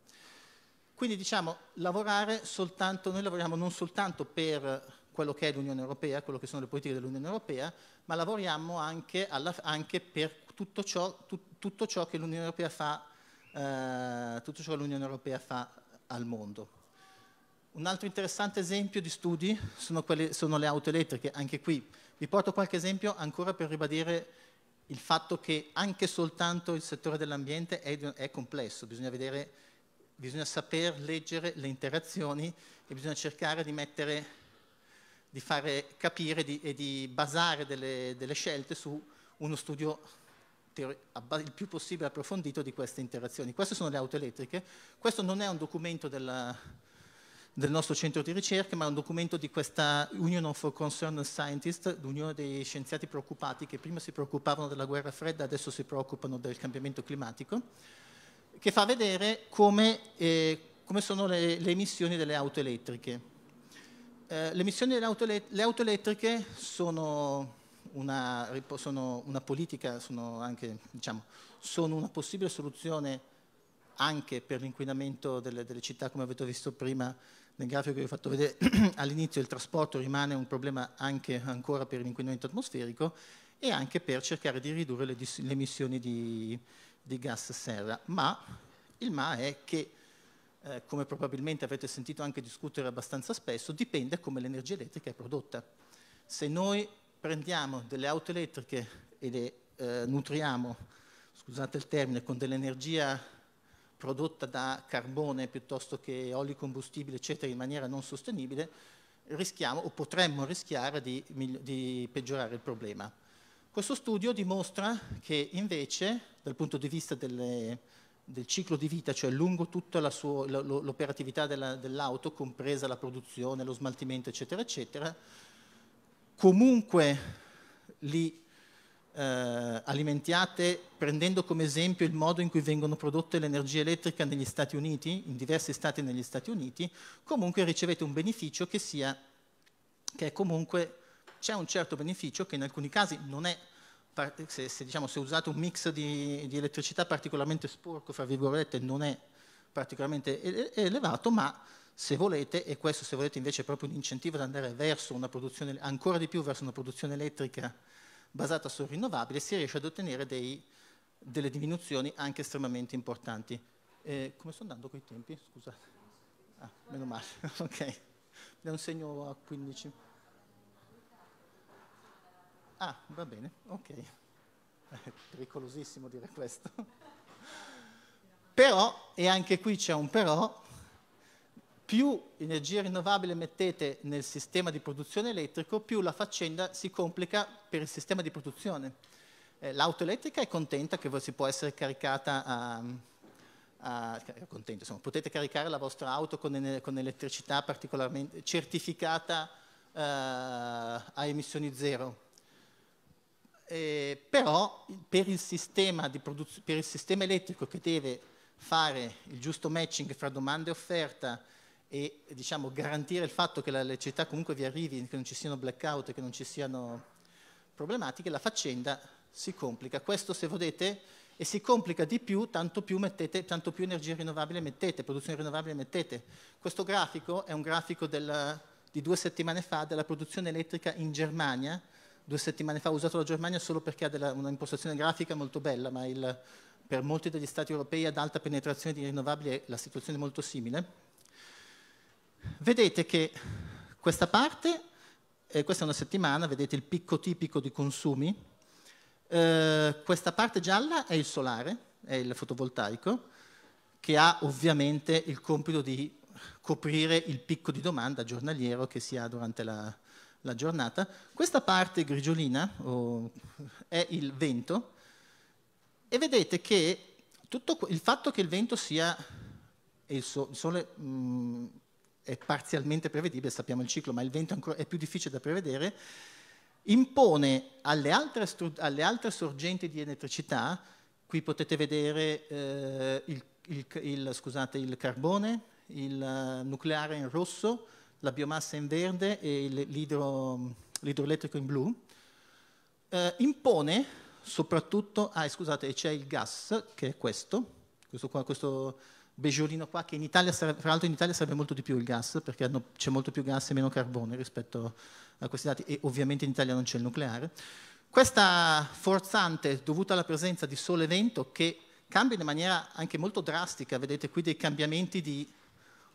Quindi diciamo, lavorare soltanto, noi lavoriamo non soltanto per quello che è l'Unione Europea, quello che sono le politiche dell'Unione Europea, ma lavoriamo anche, alla, anche per tutto ciò, tut, tutto ciò, che l'Unione Europea eh, tutto ciò che l'Unione Europea fa al mondo. Un altro interessante esempio di studi sono, quelle, sono le auto elettriche, anche qui. Vi porto qualche esempio ancora per ribadire il fatto che anche soltanto il settore dell'ambiente è, è complesso, bisogna, vedere, bisogna saper leggere le interazioni e bisogna cercare di mettere di fare capire di, e di basare delle, delle, scelte su uno studio il più possibile approfondito di queste interazioni. Queste sono le auto elettriche, questo non è un documento della, del nostro centro di ricerca, ma è un documento di questa Union of Concerned Scientists, l'unione dei scienziati preoccupati che prima si preoccupavano della guerra fredda, adesso si preoccupano del cambiamento climatico, che fa vedere come, eh, come sono le, le, emissioni delle auto elettriche. Eh, le emissioni delle auto, le auto elettriche sono una, sono una, politica, sono, anche, diciamo, sono una possibile soluzione anche per l'inquinamento delle, delle città, come avete visto prima, nel grafico che vi ho fatto vedere all'inizio il trasporto rimane un problema anche ancora per l'inquinamento atmosferico e anche per cercare di ridurre le, le emissioni di, di, gas serra. Ma il ma è che, eh, come probabilmente avete sentito anche discutere abbastanza spesso, dipende come l'energia elettrica è prodotta. Se noi prendiamo delle auto elettriche e le eh, nutriamo, scusate il termine, con dell'energia prodotta da carbone piuttosto che oli combustibili eccetera, in maniera non sostenibile, rischiamo o potremmo rischiare di, di peggiorare il problema. Questo studio dimostra che invece, dal punto di vista delle, del ciclo di vita, cioè lungo tutta l'operatività dell'auto, dell compresa la produzione, lo smaltimento, eccetera, eccetera, comunque li eh, alimentiate prendendo come esempio il modo in cui vengono prodotte l'energia elettrica negli Stati Uniti, in diversi stati negli Stati Uniti, comunque ricevete un beneficio che sia, che comunque c'è un certo beneficio che in alcuni casi non è, se, se, diciamo, se usate un mix di, di elettricità particolarmente sporco, fra virgolette, non è particolarmente elevato, ma se volete, e questo se volete invece è proprio un incentivo ad andare verso una produzione, ancora di più verso una produzione elettrica basata sul rinnovabile, si riesce ad ottenere dei, delle diminuzioni anche estremamente importanti. Eh, come sto andando con i tempi? Scusa. Ah, meno male, ok. È un segno a 15. Ah, va bene, ok. È pericolosissimo dire questo. Però, e anche qui c'è un però, più energia rinnovabile mettete nel sistema di produzione elettrico, più la faccenda si complica per il sistema di produzione. Eh, l'auto elettrica è contenta che si può essere caricata a, a, eh, contento, insomma, potete caricare la vostra auto con, con elettricità particolarmente certificata eh, a emissioni zero. Eh, però per il, produz- per il sistema elettrico che deve fare il giusto matching fra domanda e offerta e diciamo, garantire il fatto che l'elettricità comunque vi arrivi, che non ci siano blackout, che non ci siano problematiche, la faccenda si complica. Questo se volete e si complica di più, tanto più, mettete, tanto più energia rinnovabile mettete, produzione rinnovabile mettete. Questo grafico è un grafico della, di due settimane fa della produzione elettrica in Germania, due settimane fa ho usato la Germania solo perché ha della, un'impostazione grafica molto bella, ma il, per molti degli stati europei ad alta penetrazione di rinnovabili la situazione è molto simile vedete che questa parte, eh, questa è una settimana, vedete il picco tipico di consumi, eh, questa parte gialla è il solare, è il fotovoltaico, che ha ovviamente il compito di coprire il picco di domanda giornaliero che si ha durante la, la giornata. Questa parte grigiolina oh, è il vento e vedete che tutto il fatto che il vento sia e il, sole mh, mm, è parzialmente prevedibile, sappiamo il ciclo, ma il vento è più difficile da prevedere, impone alle altre, alle altre sorgenti di elettricità, qui potete vedere eh, il, il, il, scusate, il, carbone, il nucleare in rosso, la biomassa in verde e l'idroelettrico in blu, eh, impone soprattutto, ah scusate, c'è il gas che è questo, questo, qua, questo Beggiolino qua, che in Italia, sarebbe, fra l'altro in Italia sarebbe molto di più il gas, perché c'è molto più gas e meno carbone rispetto a questi dati, e ovviamente in Italia non c'è il nucleare. Questa forzante dovuta alla presenza di sole e vento che cambia in maniera anche molto drastica, vedete qui dei cambiamenti di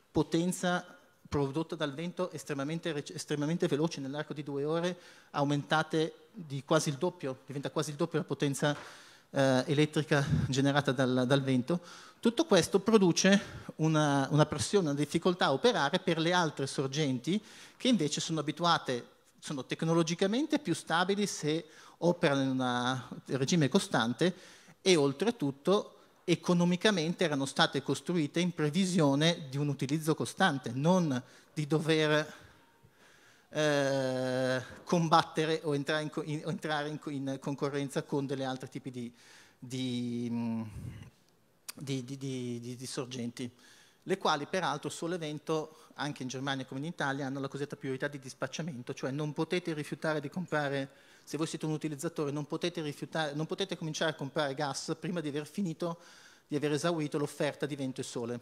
potenza prodotta dal vento estremamente, estremamente veloce nell'arco di due ore, aumentate di quasi il doppio, diventa quasi il doppio la potenza eh, elettrica generata dal, dal, vento, tutto questo produce una, una pressione, una difficoltà a operare per le altre sorgenti che invece sono abituate, sono tecnologicamente più stabili se operano in un regime costante e oltretutto economicamente erano state costruite in previsione di un utilizzo costante, non di dover eh, combattere o entrare, in, in, o entrare in, in, concorrenza con delle altre tipi di, di, di, di sorgenti, le quali peraltro sull'evento, anche in Germania come in Italia, hanno la cosiddetta priorità di dispacciamento, cioè non potete rifiutare di comprare se voi siete un utilizzatore, non potete, non potete, cominciare a comprare gas prima di aver finito, di aver esaurito l'offerta di vento e sole.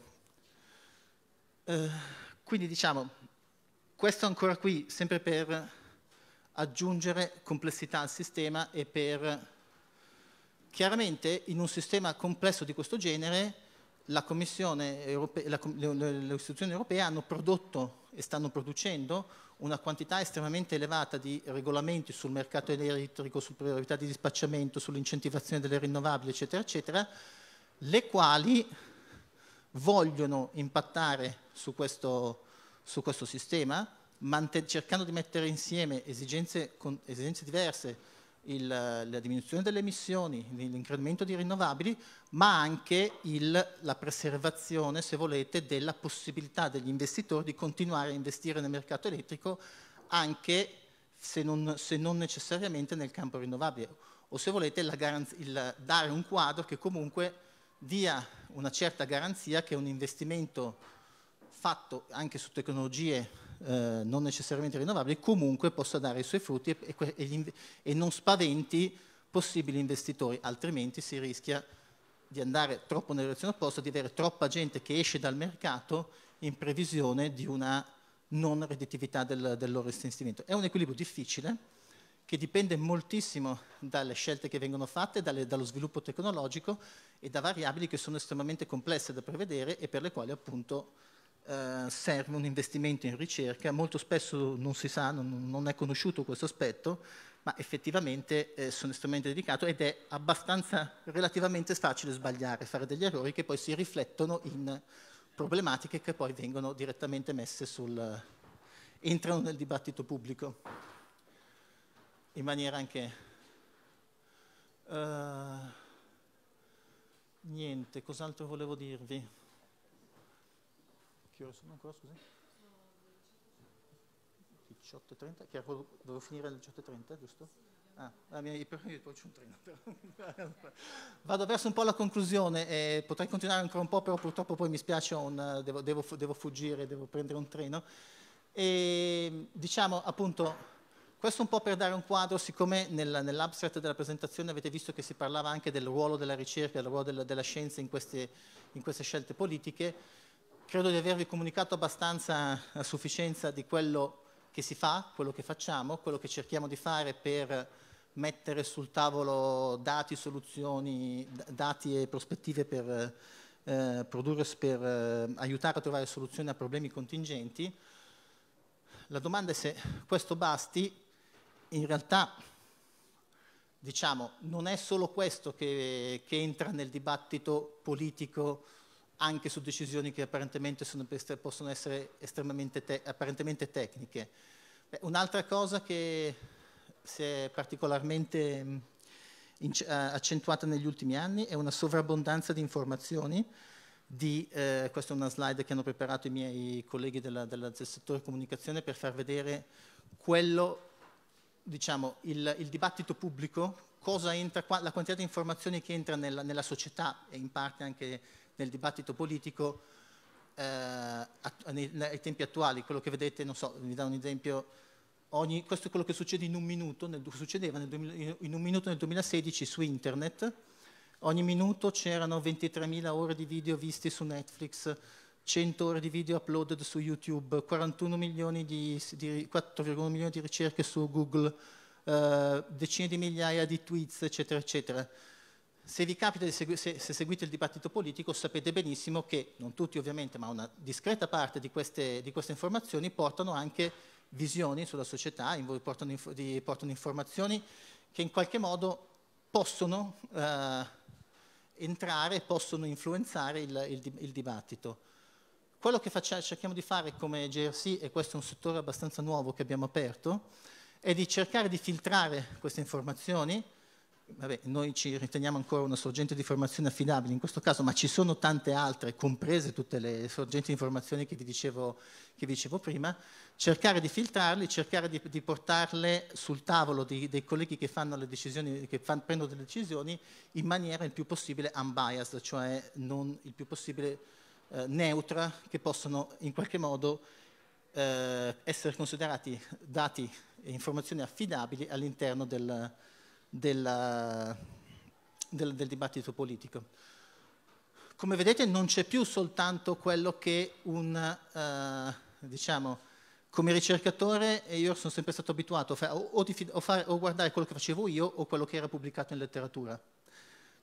Eh, quindi diciamo, questo ancora qui, sempre per aggiungere complessità al sistema e per... Chiaramente in un sistema complesso di questo genere la Commissione europea, la, le, istituzioni europee hanno prodotto e stanno producendo una quantità estremamente elevata di regolamenti sul mercato elettrico, sulle priorità di dispacciamento, sull'incentivazione delle rinnovabili, eccetera, eccetera, le quali vogliono impattare su questo, su questo sistema, cercando di mettere insieme esigenze, esigenze diverse, il, la diminuzione delle emissioni, l'incremento di rinnovabili, ma anche il, la preservazione, se volete, della possibilità degli investitori di continuare a investire nel mercato elettrico anche se non, se non necessariamente nel campo rinnovabile, o se volete il, dare un quadro che comunque dia una certa garanzia che un investimento fatto anche su tecnologie eh, non necessariamente rinnovabili, comunque possa dare i suoi frutti e, e, e, non spaventi possibili investitori, altrimenti si rischia di andare troppo nella direzione opposta, di avere troppa gente che esce dal mercato in previsione di una non redditività del, del loro investimento. È un equilibrio difficile che dipende moltissimo dalle scelte che vengono fatte, dalle, dallo sviluppo tecnologico e da variabili che sono estremamente complesse da prevedere e per le quali appunto eh, serve un investimento in ricerca, molto spesso non si sa, non, non è conosciuto questo aspetto, ma effettivamente eh, sono estremamente dedicato ed è abbastanza relativamente facile sbagliare, fare degli errori che poi si riflettono in problematiche che poi vengono direttamente messe sul... entrano nel dibattito pubblico in maniera anche... Uh, niente, cos'altro volevo dirvi? Che ore sono ancora, scusi? 18.30, che era quello, dovevo finire alle 18.30, giusto? Ah, mia, poi c'è un treno. Vado verso un po' la conclusione, eh, potrei continuare ancora un po', però purtroppo poi mi spiace, un, devo, devo, devo, fuggire, devo prendere un treno. E, diciamo appunto, questo un po' per dare un quadro, siccome nel, nell'abstract della presentazione avete visto che si parlava anche del ruolo della ricerca, del ruolo della, della scienza in queste, in queste scelte politiche, Credo di avervi comunicato abbastanza a sufficienza di quello che si fa, quello che facciamo, quello che cerchiamo di fare per mettere sul tavolo dati, soluzioni, dati e prospettive per, eh, produrre, per eh, aiutare a trovare soluzioni a problemi contingenti. La domanda è se questo basti, in realtà diciamo non è solo questo che, che entra nel dibattito politico anche su decisioni che apparentemente sono, possono essere estremamente te, apparentemente tecniche. Un'altra cosa che si è particolarmente mh, mm, in, eh, accentuata negli ultimi anni è una sovrabbondanza di informazioni. Di, eh, questa è una slide che hanno preparato i miei colleghi della, della, del settore comunicazione per far vedere quello, diciamo, il, il dibattito pubblico, entra, la quantità di informazioni che entra nella, nella società e in parte anche nel dibattito politico eh, nei, nei, tempi attuali, quello che vedete, non so, vi do un esempio, ogni, questo è quello che succede in un minuto, nel, succedeva nel, in un minuto nel 2016 su internet, ogni minuto c'erano 23.000 ore di video visti su Netflix, 100 ore di video uploaded su YouTube, 41 milioni di, di 4,1 milioni di ricerche su Google, eh, decine di migliaia di tweets, eccetera, eccetera. Se vi capita di segu- se, se seguite il dibattito politico sapete benissimo che, non tutti ovviamente, ma una discreta parte di queste, di queste informazioni portano anche visioni sulla società, portano, inf- portano informazioni che in qualche modo possono eh, entrare, possono influenzare il, il, il dibattito. Quello che faccia, cerchiamo di fare come GRC, e questo è un settore abbastanza nuovo che abbiamo aperto, è di cercare di filtrare queste informazioni, vabbè, noi ci riteniamo ancora una sorgente di informazione affidabile in questo caso, ma ci sono tante altre, comprese tutte le sorgenti di informazioni che vi dicevo, che vi dicevo prima, cercare di filtrarle, cercare di, di portarle sul tavolo di, dei colleghi che, che fan, prendono delle decisioni in maniera il più possibile unbiased, cioè non il più possibile eh, neutra, che possono in qualche modo eh, essere considerati dati e informazioni affidabili all'interno del della, del, del dibattito politico. Come vedete non c'è più soltanto quello che un, eh, diciamo, come ricercatore io sono sempre stato abituato a o, o, fare, o guardare quello che facevo io o quello che era pubblicato in letteratura.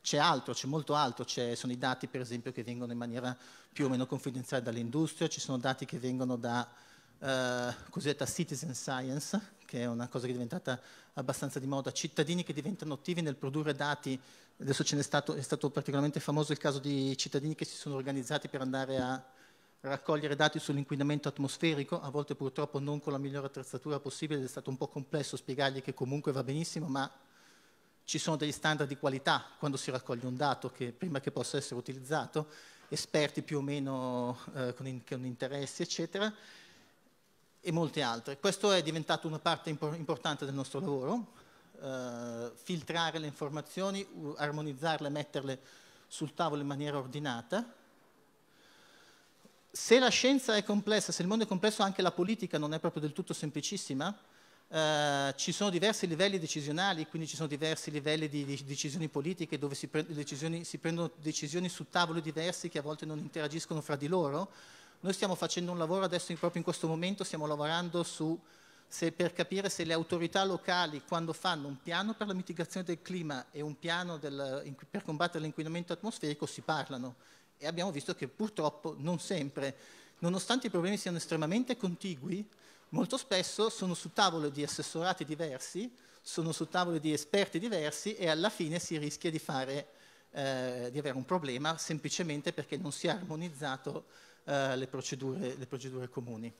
C'è altro, c'è molto altro, sono i dati per esempio che vengono in maniera più o meno confidenziale dall'industria, ci sono dati che vengono da eh, cosiddetta citizen science, che è una cosa che è diventata abbastanza di moda, cittadini che diventano attivi nel produrre dati, adesso ce n'è stato, è stato particolarmente famoso il caso di cittadini che si sono organizzati per andare a raccogliere dati sull'inquinamento atmosferico, a volte purtroppo non con la migliore attrezzatura possibile, ed è stato un po' complesso spiegargli che comunque va benissimo, ma ci sono degli standard di qualità quando si raccoglie un dato che prima che possa essere utilizzato, esperti più o meno eh, con, in, con interessi, eccetera e molte altre. Questo è diventato una parte importante del nostro lavoro, eh, filtrare le informazioni, armonizzarle, metterle sul tavolo in maniera ordinata. Se la scienza è complessa, se il mondo è complesso, anche la politica non è proprio del tutto semplicissima. Eh, ci sono diversi livelli decisionali, quindi ci sono diversi livelli di, di decisioni politiche dove si, pre si prendono decisioni su tavoli diversi che a volte non interagiscono fra di loro noi stiamo facendo un lavoro adesso, proprio in questo momento, stiamo lavorando su, se, per capire se le autorità locali, quando fanno un piano per la mitigazione del clima e un piano del, in, per combattere l'inquinamento atmosferico, si parlano. E abbiamo visto che purtroppo non sempre, nonostante i problemi siano estremamente contigui, molto spesso sono su tavole di assessorati diversi, sono su tavole di esperti diversi e alla fine si rischia di, fare, eh, di avere un problema semplicemente perché non si è armonizzato eh, le, procedure, le, procedure, comuni.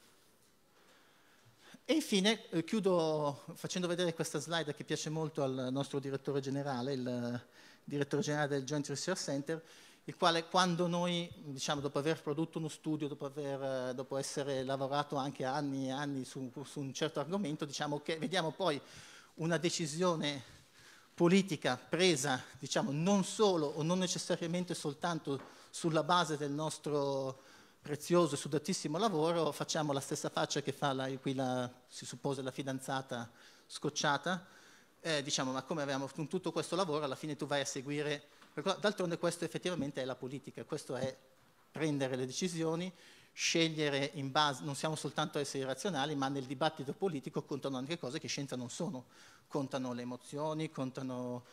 E infine eh, chiudo facendo vedere questa slide che piace molto al nostro direttore generale, il eh, direttore generale del Joint Research Center, il quale quando noi, diciamo, dopo aver prodotto uno studio, dopo, aver, eh, dopo essere lavorato anche anni e anni su, su un certo argomento, diciamo che vediamo poi una decisione politica presa diciamo, non solo o non necessariamente soltanto sulla base del nostro, prezioso e sudatissimo lavoro, facciamo la stessa faccia che fa la, qui la, si suppose la fidanzata scocciata, eh, diciamo ma come abbiamo fatto tutto questo lavoro, alla fine tu vai a seguire, d'altronde questo effettivamente è la politica, questo è prendere le decisioni, scegliere in base, non siamo soltanto esseri razionali, ma nel dibattito politico contano anche cose che scienza non sono, contano le emozioni, contano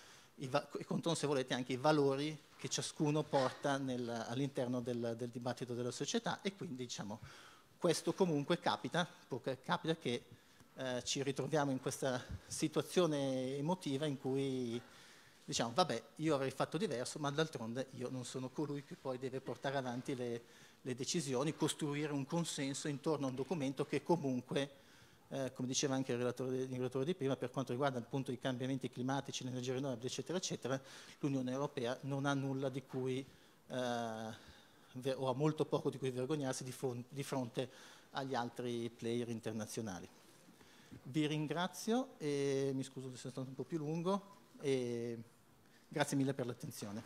e contano se volete anche i valori che ciascuno porta all'interno del, del, dibattito della società e quindi diciamo questo comunque capita, capita che eh, ci ritroviamo in questa situazione emotiva in cui diciamo vabbè io avrei fatto diverso ma d'altronde io non sono colui che poi deve portare avanti le, le decisioni, costruire un consenso intorno a un documento che comunque eh, come diceva anche il relatore, il relatore, di prima, per quanto riguarda appunto i cambiamenti climatici, l'energia rinnovabile, eccetera, eccetera, l'Unione Europea non ha nulla di cui, eh, o ha molto poco di cui vergognarsi di, di fronte agli altri player internazionali. Vi ringrazio e mi scuso se sono stato un po' più lungo e grazie mille per l'attenzione.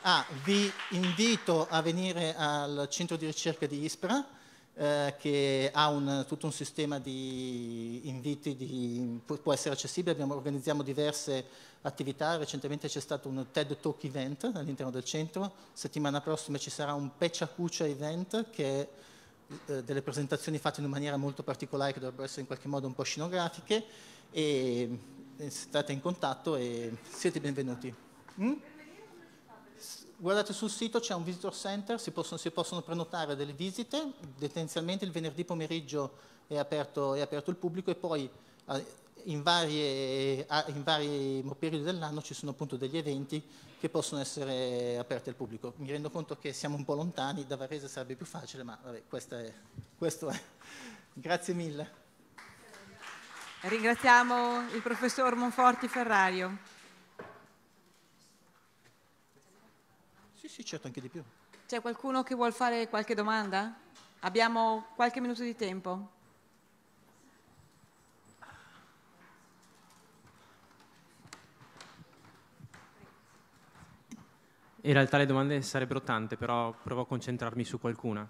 Ah, vi invito a venire al centro di ricerca di Ispra eh, che ha un, tutto un sistema di inviti, di, può essere accessibile, abbiamo, organizziamo diverse attività, recentemente c'è stato un TED Talk event all'interno del centro, settimana prossima ci sarà un Peccia Cuccia event che è eh, delle presentazioni fatte in maniera molto particolare che dovrebbero essere in qualche modo un po' scenografiche e eh, state in contatto e siete benvenuti. Mm? Guardate sul sito, c'è un visitor center, si possono, si possono, prenotare delle visite, tendenzialmente il venerdì pomeriggio è aperto, è aperto il pubblico e poi eh, in, varie, in, vari periodi dell'anno ci sono appunto degli eventi che possono essere aperti al pubblico. Mi rendo conto che siamo un po' lontani, da Varese sarebbe più facile, ma vabbè, questo è. Questo è. Grazie mille. Ringraziamo il professor Monforti Ferrario. Sì, certo, anche di più. C'è qualcuno che vuole fare qualche domanda? Abbiamo qualche minuto di tempo. In realtà le domande sarebbero tante, però provo a concentrarmi su qualcuna.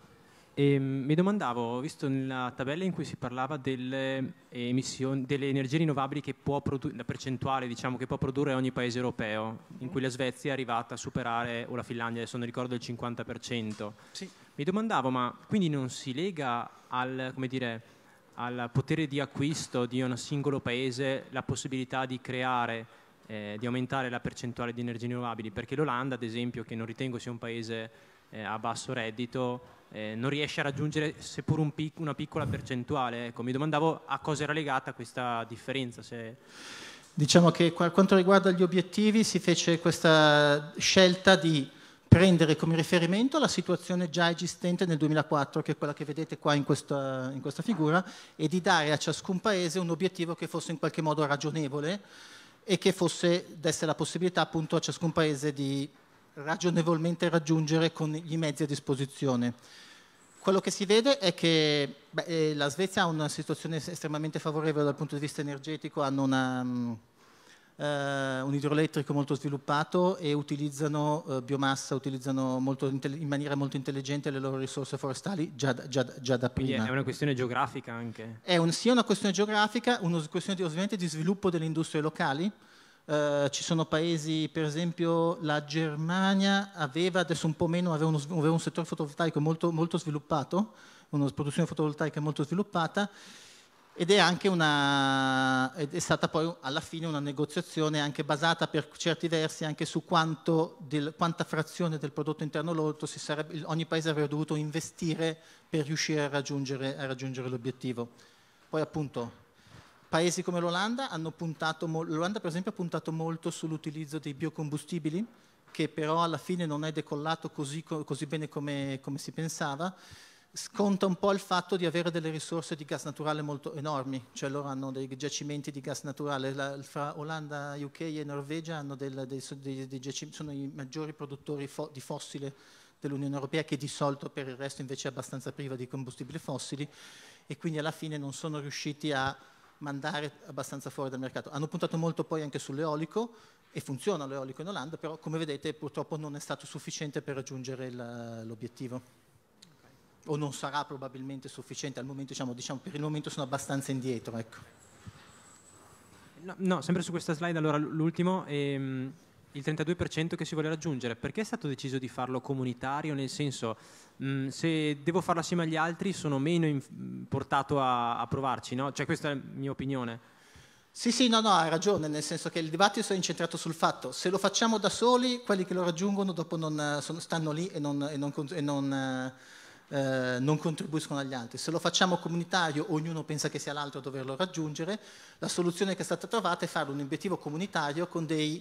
E ehm, mi domandavo, visto nella tabella in cui si parlava delle, emissioni, delle energie rinnovabili che può produ- la percentuale diciamo, che può produrre ogni paese europeo, in cui la Svezia è arrivata a superare, o la Finlandia, adesso non ricordo, il 50%. Sì. Mi domandavo, ma quindi non si lega al, dire, al, potere di acquisto di un singolo paese la possibilità di creare, eh, di aumentare la percentuale di energie rinnovabili? Perché l'Olanda, ad esempio, che non ritengo sia un paese eh, a basso reddito eh, non riesce a raggiungere seppur un pic- una piccola percentuale. Ecco, mi domandavo a cosa era legata questa differenza. Se... Diciamo che per quanto riguarda gli obiettivi si fece questa scelta di prendere come riferimento la situazione già esistente nel 2004, che è quella che vedete qua in questa, in questa figura, e di dare a ciascun paese un obiettivo che fosse in qualche modo ragionevole e che fosse, desse la possibilità appunto a ciascun paese di ragionevolmente raggiungere con i mezzi a disposizione. Quello che si vede è che beh, eh, la Svezia ha una situazione estremamente favorevole dal punto di vista energetico, hanno una, um, uh, un idroelettrico molto sviluppato e utilizzano uh, biomassa, utilizzano in maniera molto intelligente le loro risorse forestali già, già, già da prima. Quindi è una questione geografica anche? È un, sia una questione geografica, una questione di, ovviamente di sviluppo delle industrie locali, eh, ci sono paesi, per esempio la Germania aveva, adesso un po' meno, aveva, uno, aveva un settore fotovoltaico molto, molto sviluppato, una produzione fotovoltaica molto sviluppata, ed è anche una, è stata poi alla fine una negoziazione anche basata per certi versi anche su quanto del, quanta frazione del prodotto interno lordo ogni paese avrebbe dovuto investire per riuscire a raggiungere, a raggiungere l'obiettivo. Poi appunto Paesi come l'Olanda hanno puntato, l'Olanda per esempio ha puntato molto sull'utilizzo dei biocombustibili, che però alla fine non è decollato così, così bene come, come, si pensava, sconta un po' il fatto di avere delle risorse di gas naturale molto enormi, cioè loro hanno dei giacimenti di gas naturale, La, fra Olanda, UK e Norvegia hanno del, dei, dei, dei sono i maggiori produttori fo di fossile dell'Unione Europea che di solito per il resto invece è abbastanza priva di combustibili fossili e quindi alla fine non sono riusciti a mandare abbastanza fuori dal mercato. Hanno puntato molto poi anche sull'eolico e funziona l'eolico in Olanda, però come vedete purtroppo non è stato sufficiente per raggiungere l'obiettivo. Okay. O non sarà probabilmente sufficiente al momento, diciamo, diciamo per il momento sono abbastanza indietro. Ecco. No, no, sempre su questa slide, allora l'ultimo. Ehm il 32% che si vuole raggiungere, perché è stato deciso di farlo comunitario? Nel senso, mh, mm, se devo farlo assieme agli altri sono meno in, mm, portato a, a provarci, no? Cioè questa è la mia opinione. Sì, sì, no, no, ha ragione, nel senso che il dibattito è incentrato sul fatto, se lo facciamo da soli, quelli che lo raggiungono dopo non, sono, stanno lì e, non, e, non, e eh, non, contribuiscono agli altri. Se lo facciamo comunitario, ognuno pensa che sia l'altro a doverlo raggiungere, la soluzione che è stata trovata è fare un obiettivo comunitario con dei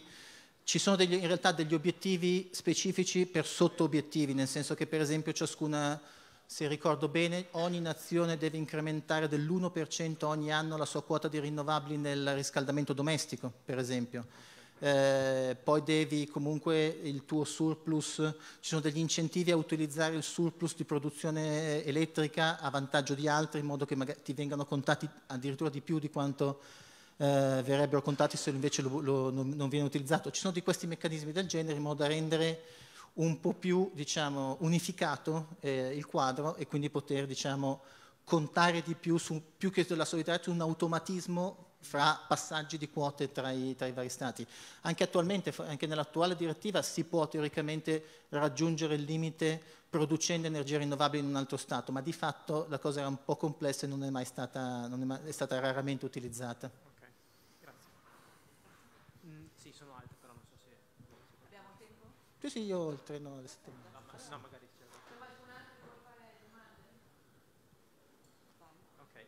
ci sono degli, in realtà degli obiettivi specifici per sotto-obiettivi, nel senso che per esempio ciascuna, se ricordo bene, ogni nazione deve incrementare dell'1% ogni anno la sua quota di rinnovabili nel riscaldamento domestico, per esempio. Eh, poi devi comunque il tuo surplus, ci sono degli incentivi a utilizzare il surplus di produzione eh, elettrica a vantaggio di altri in modo che magari ti vengano contati addirittura di più di quanto eh, verrebbero contati se invece lo, lo, non, non, viene utilizzato. Ci sono di questi meccanismi del genere in modo da rendere un po' più diciamo, unificato eh, il quadro e quindi poter diciamo, contare di più, su, più che sulla solidarietà, su un automatismo fra passaggi di quote tra i, tra i vari stati. Anche attualmente, anche nell'attuale direttiva, si può teoricamente raggiungere il limite producendo energia rinnovabile in un altro stato, ma di fatto la cosa era un po' complessa e non è mai stata, non è mai, è stata raramente utilizzata. Sì, sì, io il treno alle settimane. No, no, magari c'è. Okay.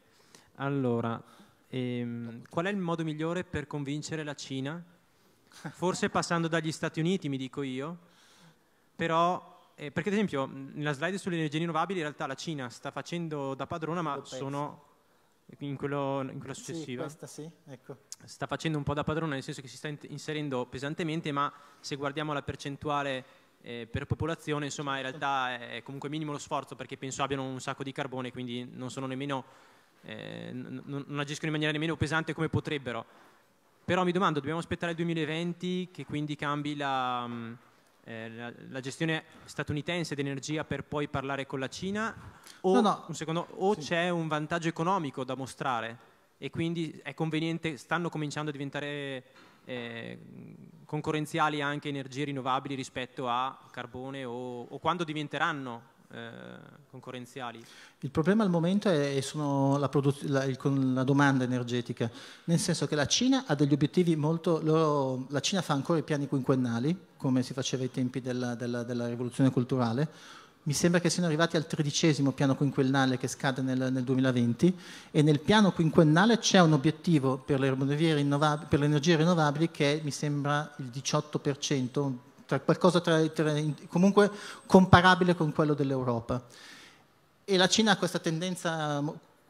Allora, ehm, qual è il modo migliore per convincere la Cina? Forse passando dagli Stati Uniti, mi dico io, però eh, perché ad esempio nella slide sulle energie rinnovabili in realtà la Cina sta facendo da padrona ma sono in, quello, in quella successiva. Sì, sì, ecco. Sta facendo un po' da padrone, nel senso che si sta inserendo pesantemente, ma se guardiamo la percentuale eh, per popolazione, insomma, in certo. realtà è comunque minimo lo sforzo perché penso abbiano un sacco di carbone, quindi non sono nemmeno eh, non, non agiscono in maniera nemmeno pesante come potrebbero. Però mi domando, dobbiamo aspettare il 2020 che quindi cambi la mm, eh, la, la, gestione statunitense dell'energia per poi parlare con la Cina o, no, no. o sì. c'è un vantaggio economico da mostrare e quindi è conveniente, stanno cominciando a diventare eh, concorrenziali anche energie rinnovabili rispetto a carbone o, o quando diventeranno eh, concorrenziali? Il problema al momento è, la, la, il, la, domanda energetica, nel senso che la Cina ha degli obiettivi molto... Loro, la Cina fa ancora i piani quinquennali, come si faceva ai tempi della, della, della rivoluzione culturale, mi sembra che siano arrivati al tredicesimo piano quinquennale che scade nel, nel 2020 e nel piano quinquennale c'è un obiettivo per le, per le energie rinnovabili che è, mi sembra il 18%, tra qualcosa tra, tra, comunque comparabile con quello dell'Europa. E la Cina ha questa tendenza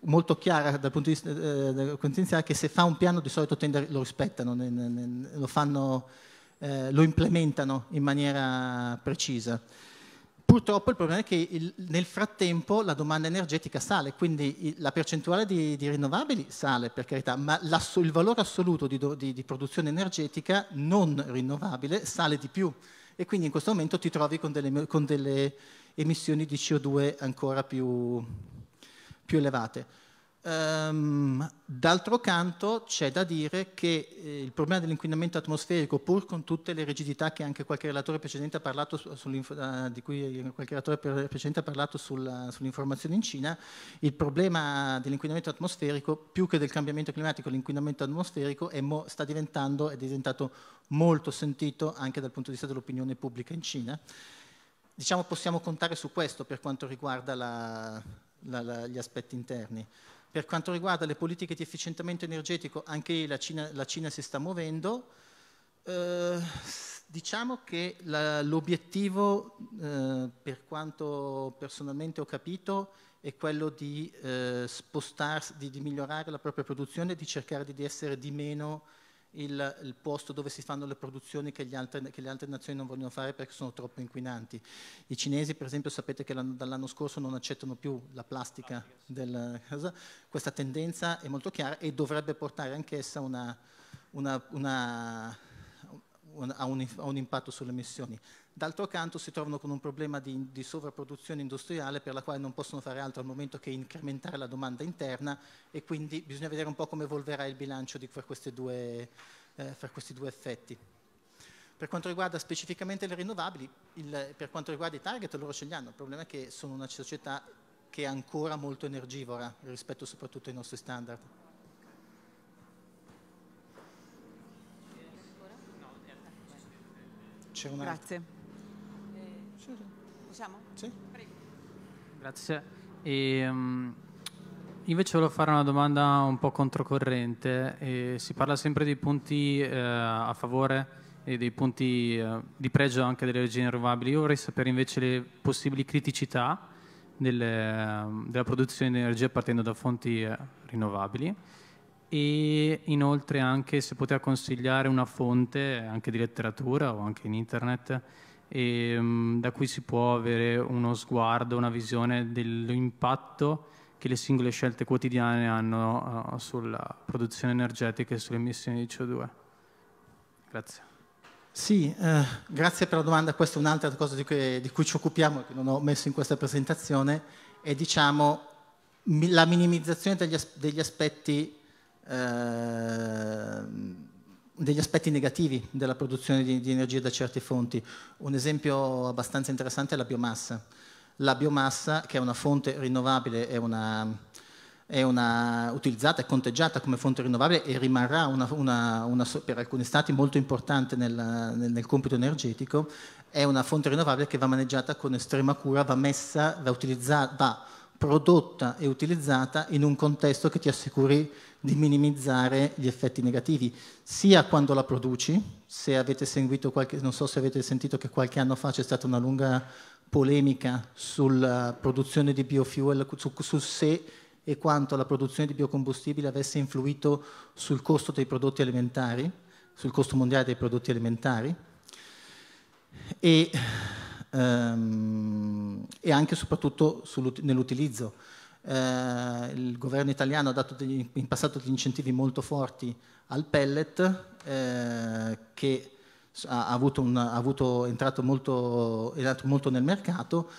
molto chiara dal punto di vista, eh, dal che se fa un piano di solito tende, lo rispettano, ne, ne, ne, lo, fanno, eh, lo implementano in maniera precisa. Purtroppo il problema è che il, nel frattempo la domanda energetica sale, quindi la percentuale di, di, rinnovabili sale per carità, ma il valore assoluto di, di, di produzione energetica non rinnovabile sale di più e quindi in questo momento ti trovi con delle, con delle emissioni di CO2 ancora più, più elevate. Um, d'altro canto c'è da dire che eh, il problema dell'inquinamento atmosferico, pur con tutte le rigidità che anche qualche relatore precedente ha parlato eh, di cui qualche relatore precedente ha parlato sulla, sull'informazione in Cina, il problema dell'inquinamento atmosferico, più che del cambiamento climatico, l'inquinamento atmosferico mo- sta diventando, è diventato molto sentito anche dal punto di vista dell'opinione pubblica in Cina. Diciamo possiamo contare su questo per quanto riguarda la, la, la, gli aspetti interni. Per quanto riguarda le politiche di efficientamento energetico, anche la Cina, la Cina si sta muovendo. Eh, diciamo che l'obiettivo, eh, per quanto personalmente ho capito, è quello di eh, spostarsi, di, di, migliorare la propria produzione, di cercare di, di essere di meno il, il, posto dove si fanno le produzioni che, altri, che, le altre nazioni non vogliono fare perché sono troppo inquinanti. I cinesi, per esempio, sapete che dall'anno scorso non accettano più la plastica ah, della casa. Questa tendenza è molto chiara e dovrebbe portare anch'essa a un impatto sulle emissioni. D'altro canto si trovano con un problema di, di, sovrapproduzione industriale per la quale non possono fare altro al momento che incrementare la domanda interna e quindi bisogna vedere un po' come evolverà il bilancio di, fra, due, eh, fra questi due effetti. Per quanto riguarda specificamente le rinnovabili, il, per quanto riguarda i target loro ce li hanno, il problema è che sono una società che è ancora molto energivora rispetto soprattutto ai nostri standard. Grazie. Possiamo? Sì. Prego. Grazie. E, um, invece volevo fare una domanda un po' controcorrente. E si parla sempre dei punti eh, a favore e dei punti eh, di pregio anche delle energie rinnovabili. Io vorrei sapere invece le possibili criticità delle, della produzione di energia partendo da fonti eh, rinnovabili e inoltre anche se poteva consigliare una fonte anche di letteratura o anche in internet e, ehm, da cui si può avere uno sguardo, una visione dell'impatto che le singole scelte quotidiane hanno uh, sulla produzione energetica e sulle emissioni di CO2. Grazie. Sì, eh, grazie per la domanda. Questa è un'altra cosa di cui, di cui ci occupiamo, che non ho messo in questa presentazione, è diciamo, mi, la minimizzazione degli, as degli aspetti eh, degli aspetti negativi della produzione di, di energia da certe fonti. Un esempio abbastanza interessante è la biomassa. La biomassa, che è una fonte rinnovabile, è una, è una, utilizzata e conteggiata come fonte rinnovabile e rimarrà una, una, una, per alcuni stati molto importante nel, nel, nel, compito energetico, è una fonte rinnovabile che va maneggiata con estrema cura, va messa, va utilizzata, va prodotta e utilizzata in un contesto che ti assicuri di minimizzare gli effetti negativi, sia quando la produci, se avete seguito qualche, non so se avete sentito che qualche anno fa c'è stata una lunga polemica sulla produzione di biofuel, su, su se e quanto la produzione di biocombustibile avesse influito sul costo dei prodotti alimentari, sul costo mondiale dei prodotti alimentari. E ehm, e anche e soprattutto nell'utilizzo. Eh, il governo italiano ha dato degli, in passato degli incentivi molto forti al pellet eh, che ha avuto, un, ha avuto entrato, molto, entrato molto, nel mercato.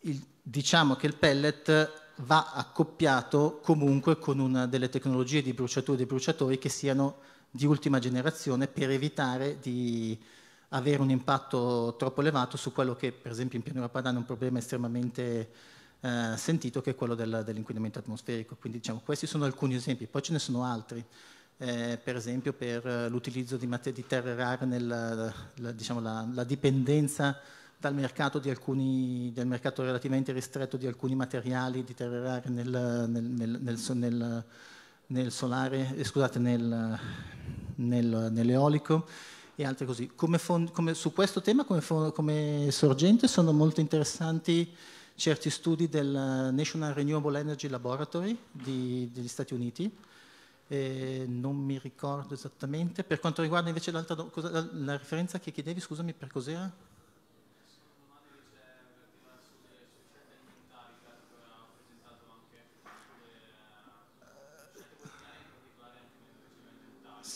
Il, diciamo che il pellet va accoppiato comunque con una delle tecnologie di bruciatori e di bruciatori che siano di ultima generazione per evitare di, avere un impatto troppo elevato su quello che per esempio in pianura padana è un problema estremamente eh, sentito che è quello del, dell'inquinamento atmosferico. Quindi diciamo questi sono alcuni esempi, poi ce ne sono altri, eh, per esempio per eh, l'utilizzo di, di, terre rare nella la, diciamo, la, la dipendenza dal mercato, alcuni, dal mercato, relativamente ristretto di alcuni materiali di terre rare nel, nel, nel, nel solare, eh, scusate, nell'eolico e altre così. Come fond, come, su questo tema come, fond, come, sorgente sono molto interessanti certi studi del National Renewable Energy Laboratory di, degli Stati Uniti, eh, non mi ricordo esattamente. Per quanto riguarda invece l'altra la, la, referenza che chiedevi, scusami, per cos'era?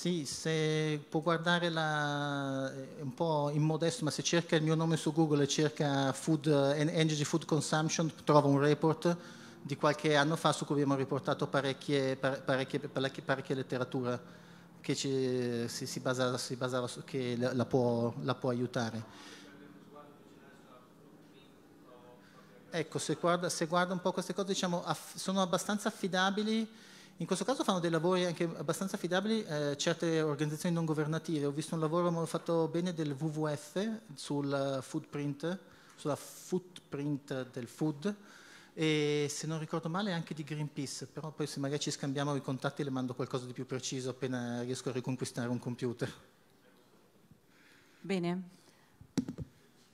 Sì, se può guardare la, eh, un po' immodesto, ma se cerca il mio nome su Google e cerca food, Energy Food Consumption, trova un report di qualche anno fa su cui abbiamo riportato parecchie, parecchie, parecchie, parecchie letteratura che ci, si, si, basava, si, basava, su, che la, la, può, la può aiutare. Ecco, se guarda, se guarda, un po' queste cose, diciamo, sono abbastanza affidabili in questo caso fanno dei lavori anche abbastanza affidabili eh, certe organizzazioni non governative. Ho visto un lavoro fatto bene del WWF sul footprint, sulla footprint del food e se non ricordo male anche di Greenpeace, però poi se magari ci scambiamo i contatti le mando qualcosa di più preciso appena riesco a riconquistare un computer. Bene.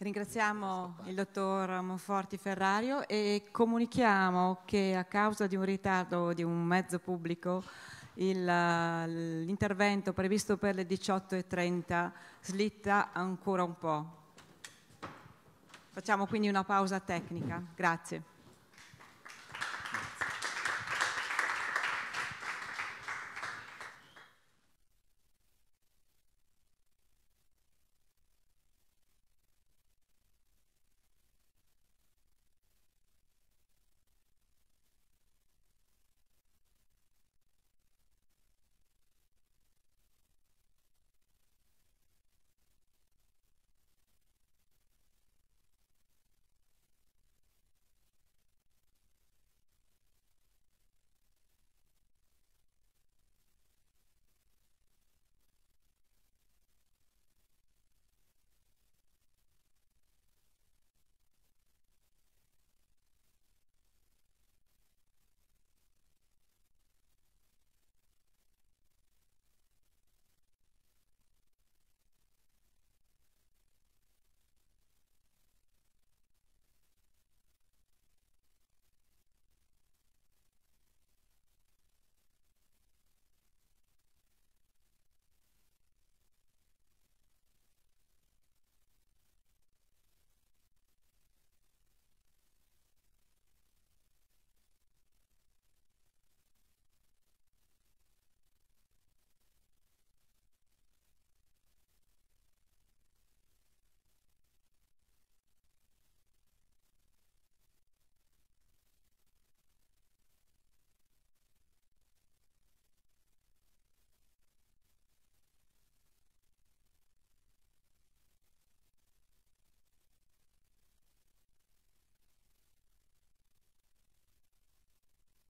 Ringraziamo il dottor Monforti Ferrario e comunichiamo che a causa di un ritardo di un mezzo pubblico l'intervento previsto per le 18.30 slitta ancora un po'. Facciamo quindi una pausa tecnica. Grazie.